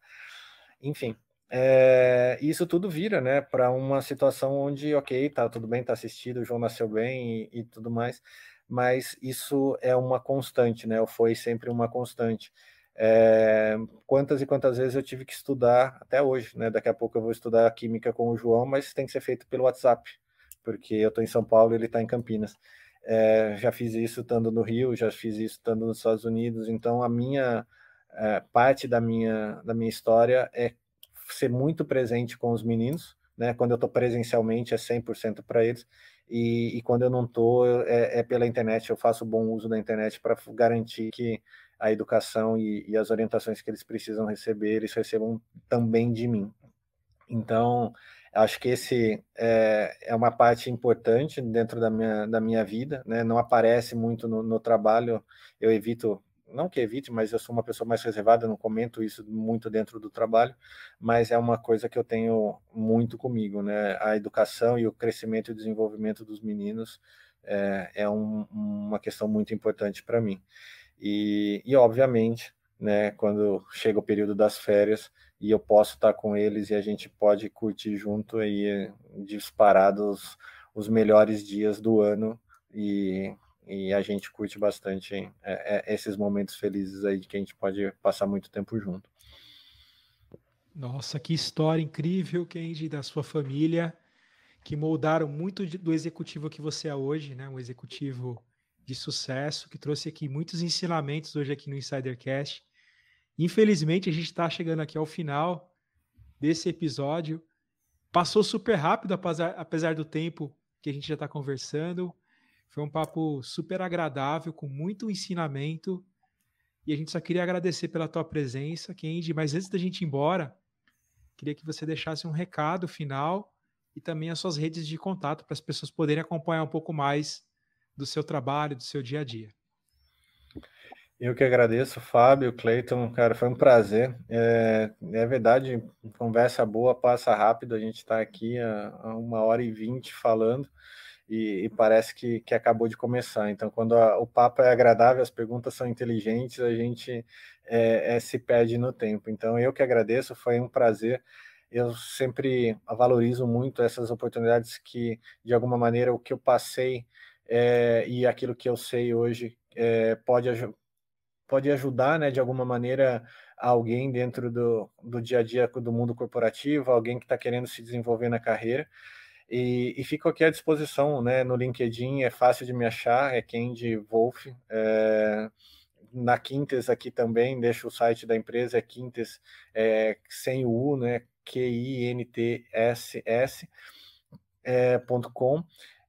Enfim, é, isso tudo vira, né, para uma situação onde, ok, tá tudo bem, tá assistido, o João nasceu bem e, e tudo mais, mas isso é uma constante, né, foi sempre uma constante. É, quantas e quantas vezes eu tive que estudar até hoje, né? Daqui a pouco eu vou estudar química com o João, mas tem que ser feito pelo WhatsApp, porque eu estou em São Paulo e ele está em Campinas. É, já fiz isso estando no Rio, já fiz isso estando nos Estados Unidos. Então, a minha é, parte da minha, da minha história é ser muito presente com os meninos. Né? Quando eu estou presencialmente, é 100% para eles. E, e, quando eu não estou, é, é, pela internet. Eu faço bom uso da internet para garantir que a educação e, e as orientações que eles precisam receber, eles recebam também de mim. Então, Acho que esse é, é uma parte importante dentro da minha, da minha vida, né? Não aparece muito no, no trabalho, eu evito não que evite, mas eu sou uma pessoa mais reservada, não comento isso muito dentro do trabalho, mas é uma coisa que eu tenho muito comigo, né? A educação e o crescimento e desenvolvimento dos meninos é, é um, uma questão muito importante para mim. E, e, obviamente, né, quando chega o período das férias, e eu posso estar com eles e a gente pode curtir junto aí eh, disparados os melhores dias do ano e, e a gente curte bastante é, é, esses momentos felizes aí que a gente pode passar muito tempo junto. Nossa, que história incrível, Kendi, da sua família, que moldaram muito do executivo que você é hoje, né? Um executivo de sucesso, que trouxe aqui muitos ensinamentos hoje aqui no Insidercast. Infelizmente, a gente está chegando aqui ao final desse episódio. Passou super rápido, apesar, do tempo que a gente já está conversando. Foi um papo super agradável, com muito ensinamento. E a gente só queria agradecer pela tua presença, Kendi. Mas antes da gente ir embora, queria que você deixasse um recado final e também as suas redes de contato para as pessoas poderem acompanhar um pouco mais do seu trabalho, do seu dia a dia. Eu que agradeço, Fábio, Cleiton, cara, foi um prazer. É, é, verdade, conversa boa, passa rápido, a gente está aqui há, uma hora e vinte falando e, e, parece que, que acabou de começar. Então, quando a, o papo é agradável, as perguntas são inteligentes, a gente é, é, se perde no tempo. Então, eu que agradeço, foi um prazer. Eu sempre valorizo muito essas oportunidades que, de alguma maneira, o que eu passei é, e aquilo que eu sei hoje é, pode ajudar pode ajudar, né, de alguma maneira, alguém dentro do, do dia a dia do mundo corporativo, alguém que está querendo se desenvolver na carreira. E, e, fico aqui à disposição, né? No LinkedIn é fácil de me achar, é Kendi Wolf. É, na Quintes aqui também, deixo o site da empresa, é Quintes é, sem o U, né? Q-I-N-T-S-S. É, ponto com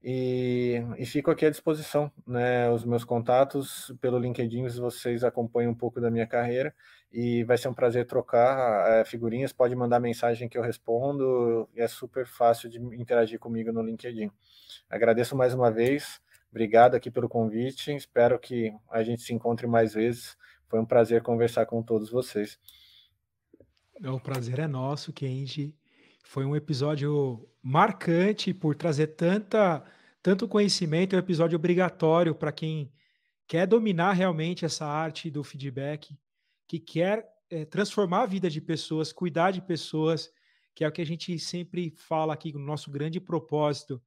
e, e, fico aqui à disposição, né? Os meus contatos pelo LinkedIn, vocês acompanham um pouco da minha carreira e vai ser um prazer trocar é, figurinhas. Pode mandar mensagem que eu respondo, é super fácil de interagir comigo no LinkedIn. Agradeço mais uma vez, obrigado aqui pelo convite. Espero que a gente se encontre mais vezes. Foi um prazer conversar com todos vocês. É, o prazer é nosso, Kenji. Foi um episódio marcante por trazer tanta, tanto conhecimento, é um episódio obrigatório para quem quer dominar realmente essa arte do feedback, que quer é, transformar a vida de pessoas, cuidar de pessoas, que é o que a gente sempre fala aqui, o nosso grande propósito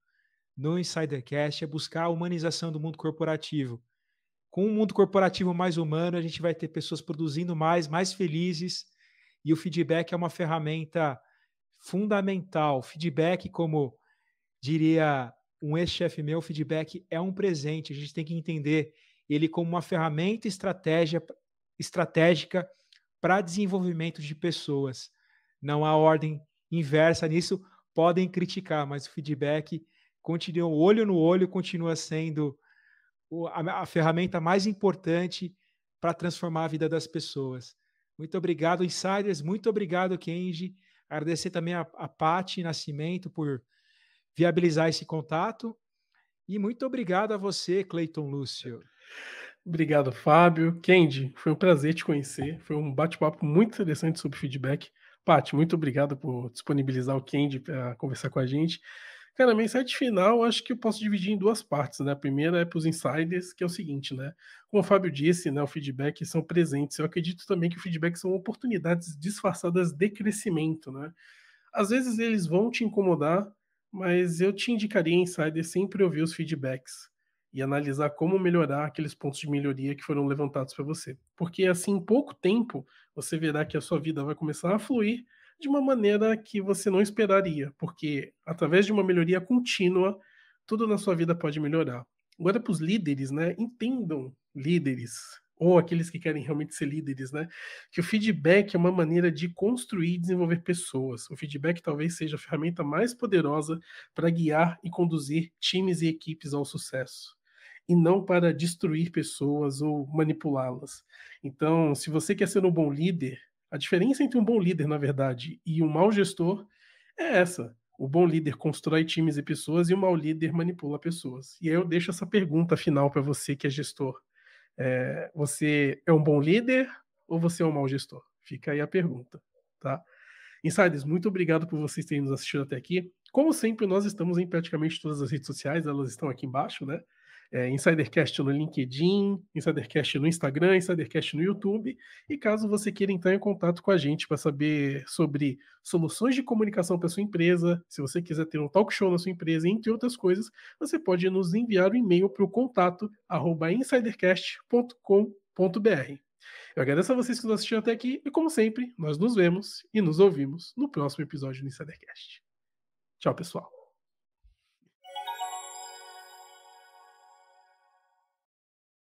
no Insidercast é buscar a humanização do mundo corporativo. Com um mundo corporativo mais humano, a gente vai ter pessoas produzindo mais, mais felizes, e o feedback é uma ferramenta fundamental. Feedback, como diria um ex-chefe meu, feedback é um presente. A gente tem que entender ele como uma ferramenta estratégia, estratégica para desenvolvimento de pessoas. Não há ordem inversa nisso. Podem criticar, mas o feedback continua olho no olho, continua sendo a, a ferramenta mais importante para transformar a vida das pessoas. Muito obrigado, insiders. Muito obrigado, Kenji. Agradecer também a, a Pati Nascimento por viabilizar esse contato. E muito obrigado a você, Cleiton Lúcio. Obrigado, Fábio. Kendi, foi um prazer te conhecer. Foi um bate-papo muito interessante sobre feedback. Paty, muito obrigado por disponibilizar o Kendi para conversar com a gente. Cara, a mensagem final acho que eu posso dividir em duas partes, né? A primeira é para os insiders, que é o seguinte, né? Como o Fábio disse, né, o feedback são presentes. Eu acredito também que o feedback são oportunidades disfarçadas de crescimento, né? Às vezes eles vão te incomodar, mas eu te indicaria, insider, sempre ouvir os feedbacks e analisar como melhorar aqueles pontos de melhoria que foram levantados para você. Porque assim, em pouco tempo, você verá que a sua vida vai começar a fluir de uma maneira que você não esperaria, porque através de uma melhoria contínua, tudo na sua vida pode melhorar. Agora, para os líderes, né? Entendam líderes, ou aqueles que querem realmente ser líderes, né? Que o feedback é uma maneira de construir e desenvolver pessoas. O feedback talvez seja a ferramenta mais poderosa para guiar e conduzir times e equipes ao sucesso. E não para destruir pessoas ou manipulá-las. Então, se você quer ser um bom líder, a diferença entre um bom líder, na verdade, e um mau gestor é essa. O bom líder constrói times e pessoas e o mau líder manipula pessoas. E aí eu deixo essa pergunta final para você que é gestor. É, você é um bom líder ou você é um mau gestor? Fica aí a pergunta, tá? Insiders, muito obrigado por vocês terem nos assistido até aqui. Como sempre, nós estamos em praticamente todas as redes sociais, elas estão aqui embaixo, né? é, Insidercast no LinkedIn, Insidercast no Instagram, Insidercast no YouTube. E caso você queira entrar em contato com a gente para saber sobre soluções de comunicação para sua empresa, se você quiser ter um talk show na sua empresa, entre outras coisas, você pode nos enviar um e-mail para o contato arroba insidercast.com.br. Eu agradeço a vocês que nos assistiram até aqui e, como sempre, nós nos vemos e nos ouvimos no próximo episódio do Insidercast. Tchau, pessoal.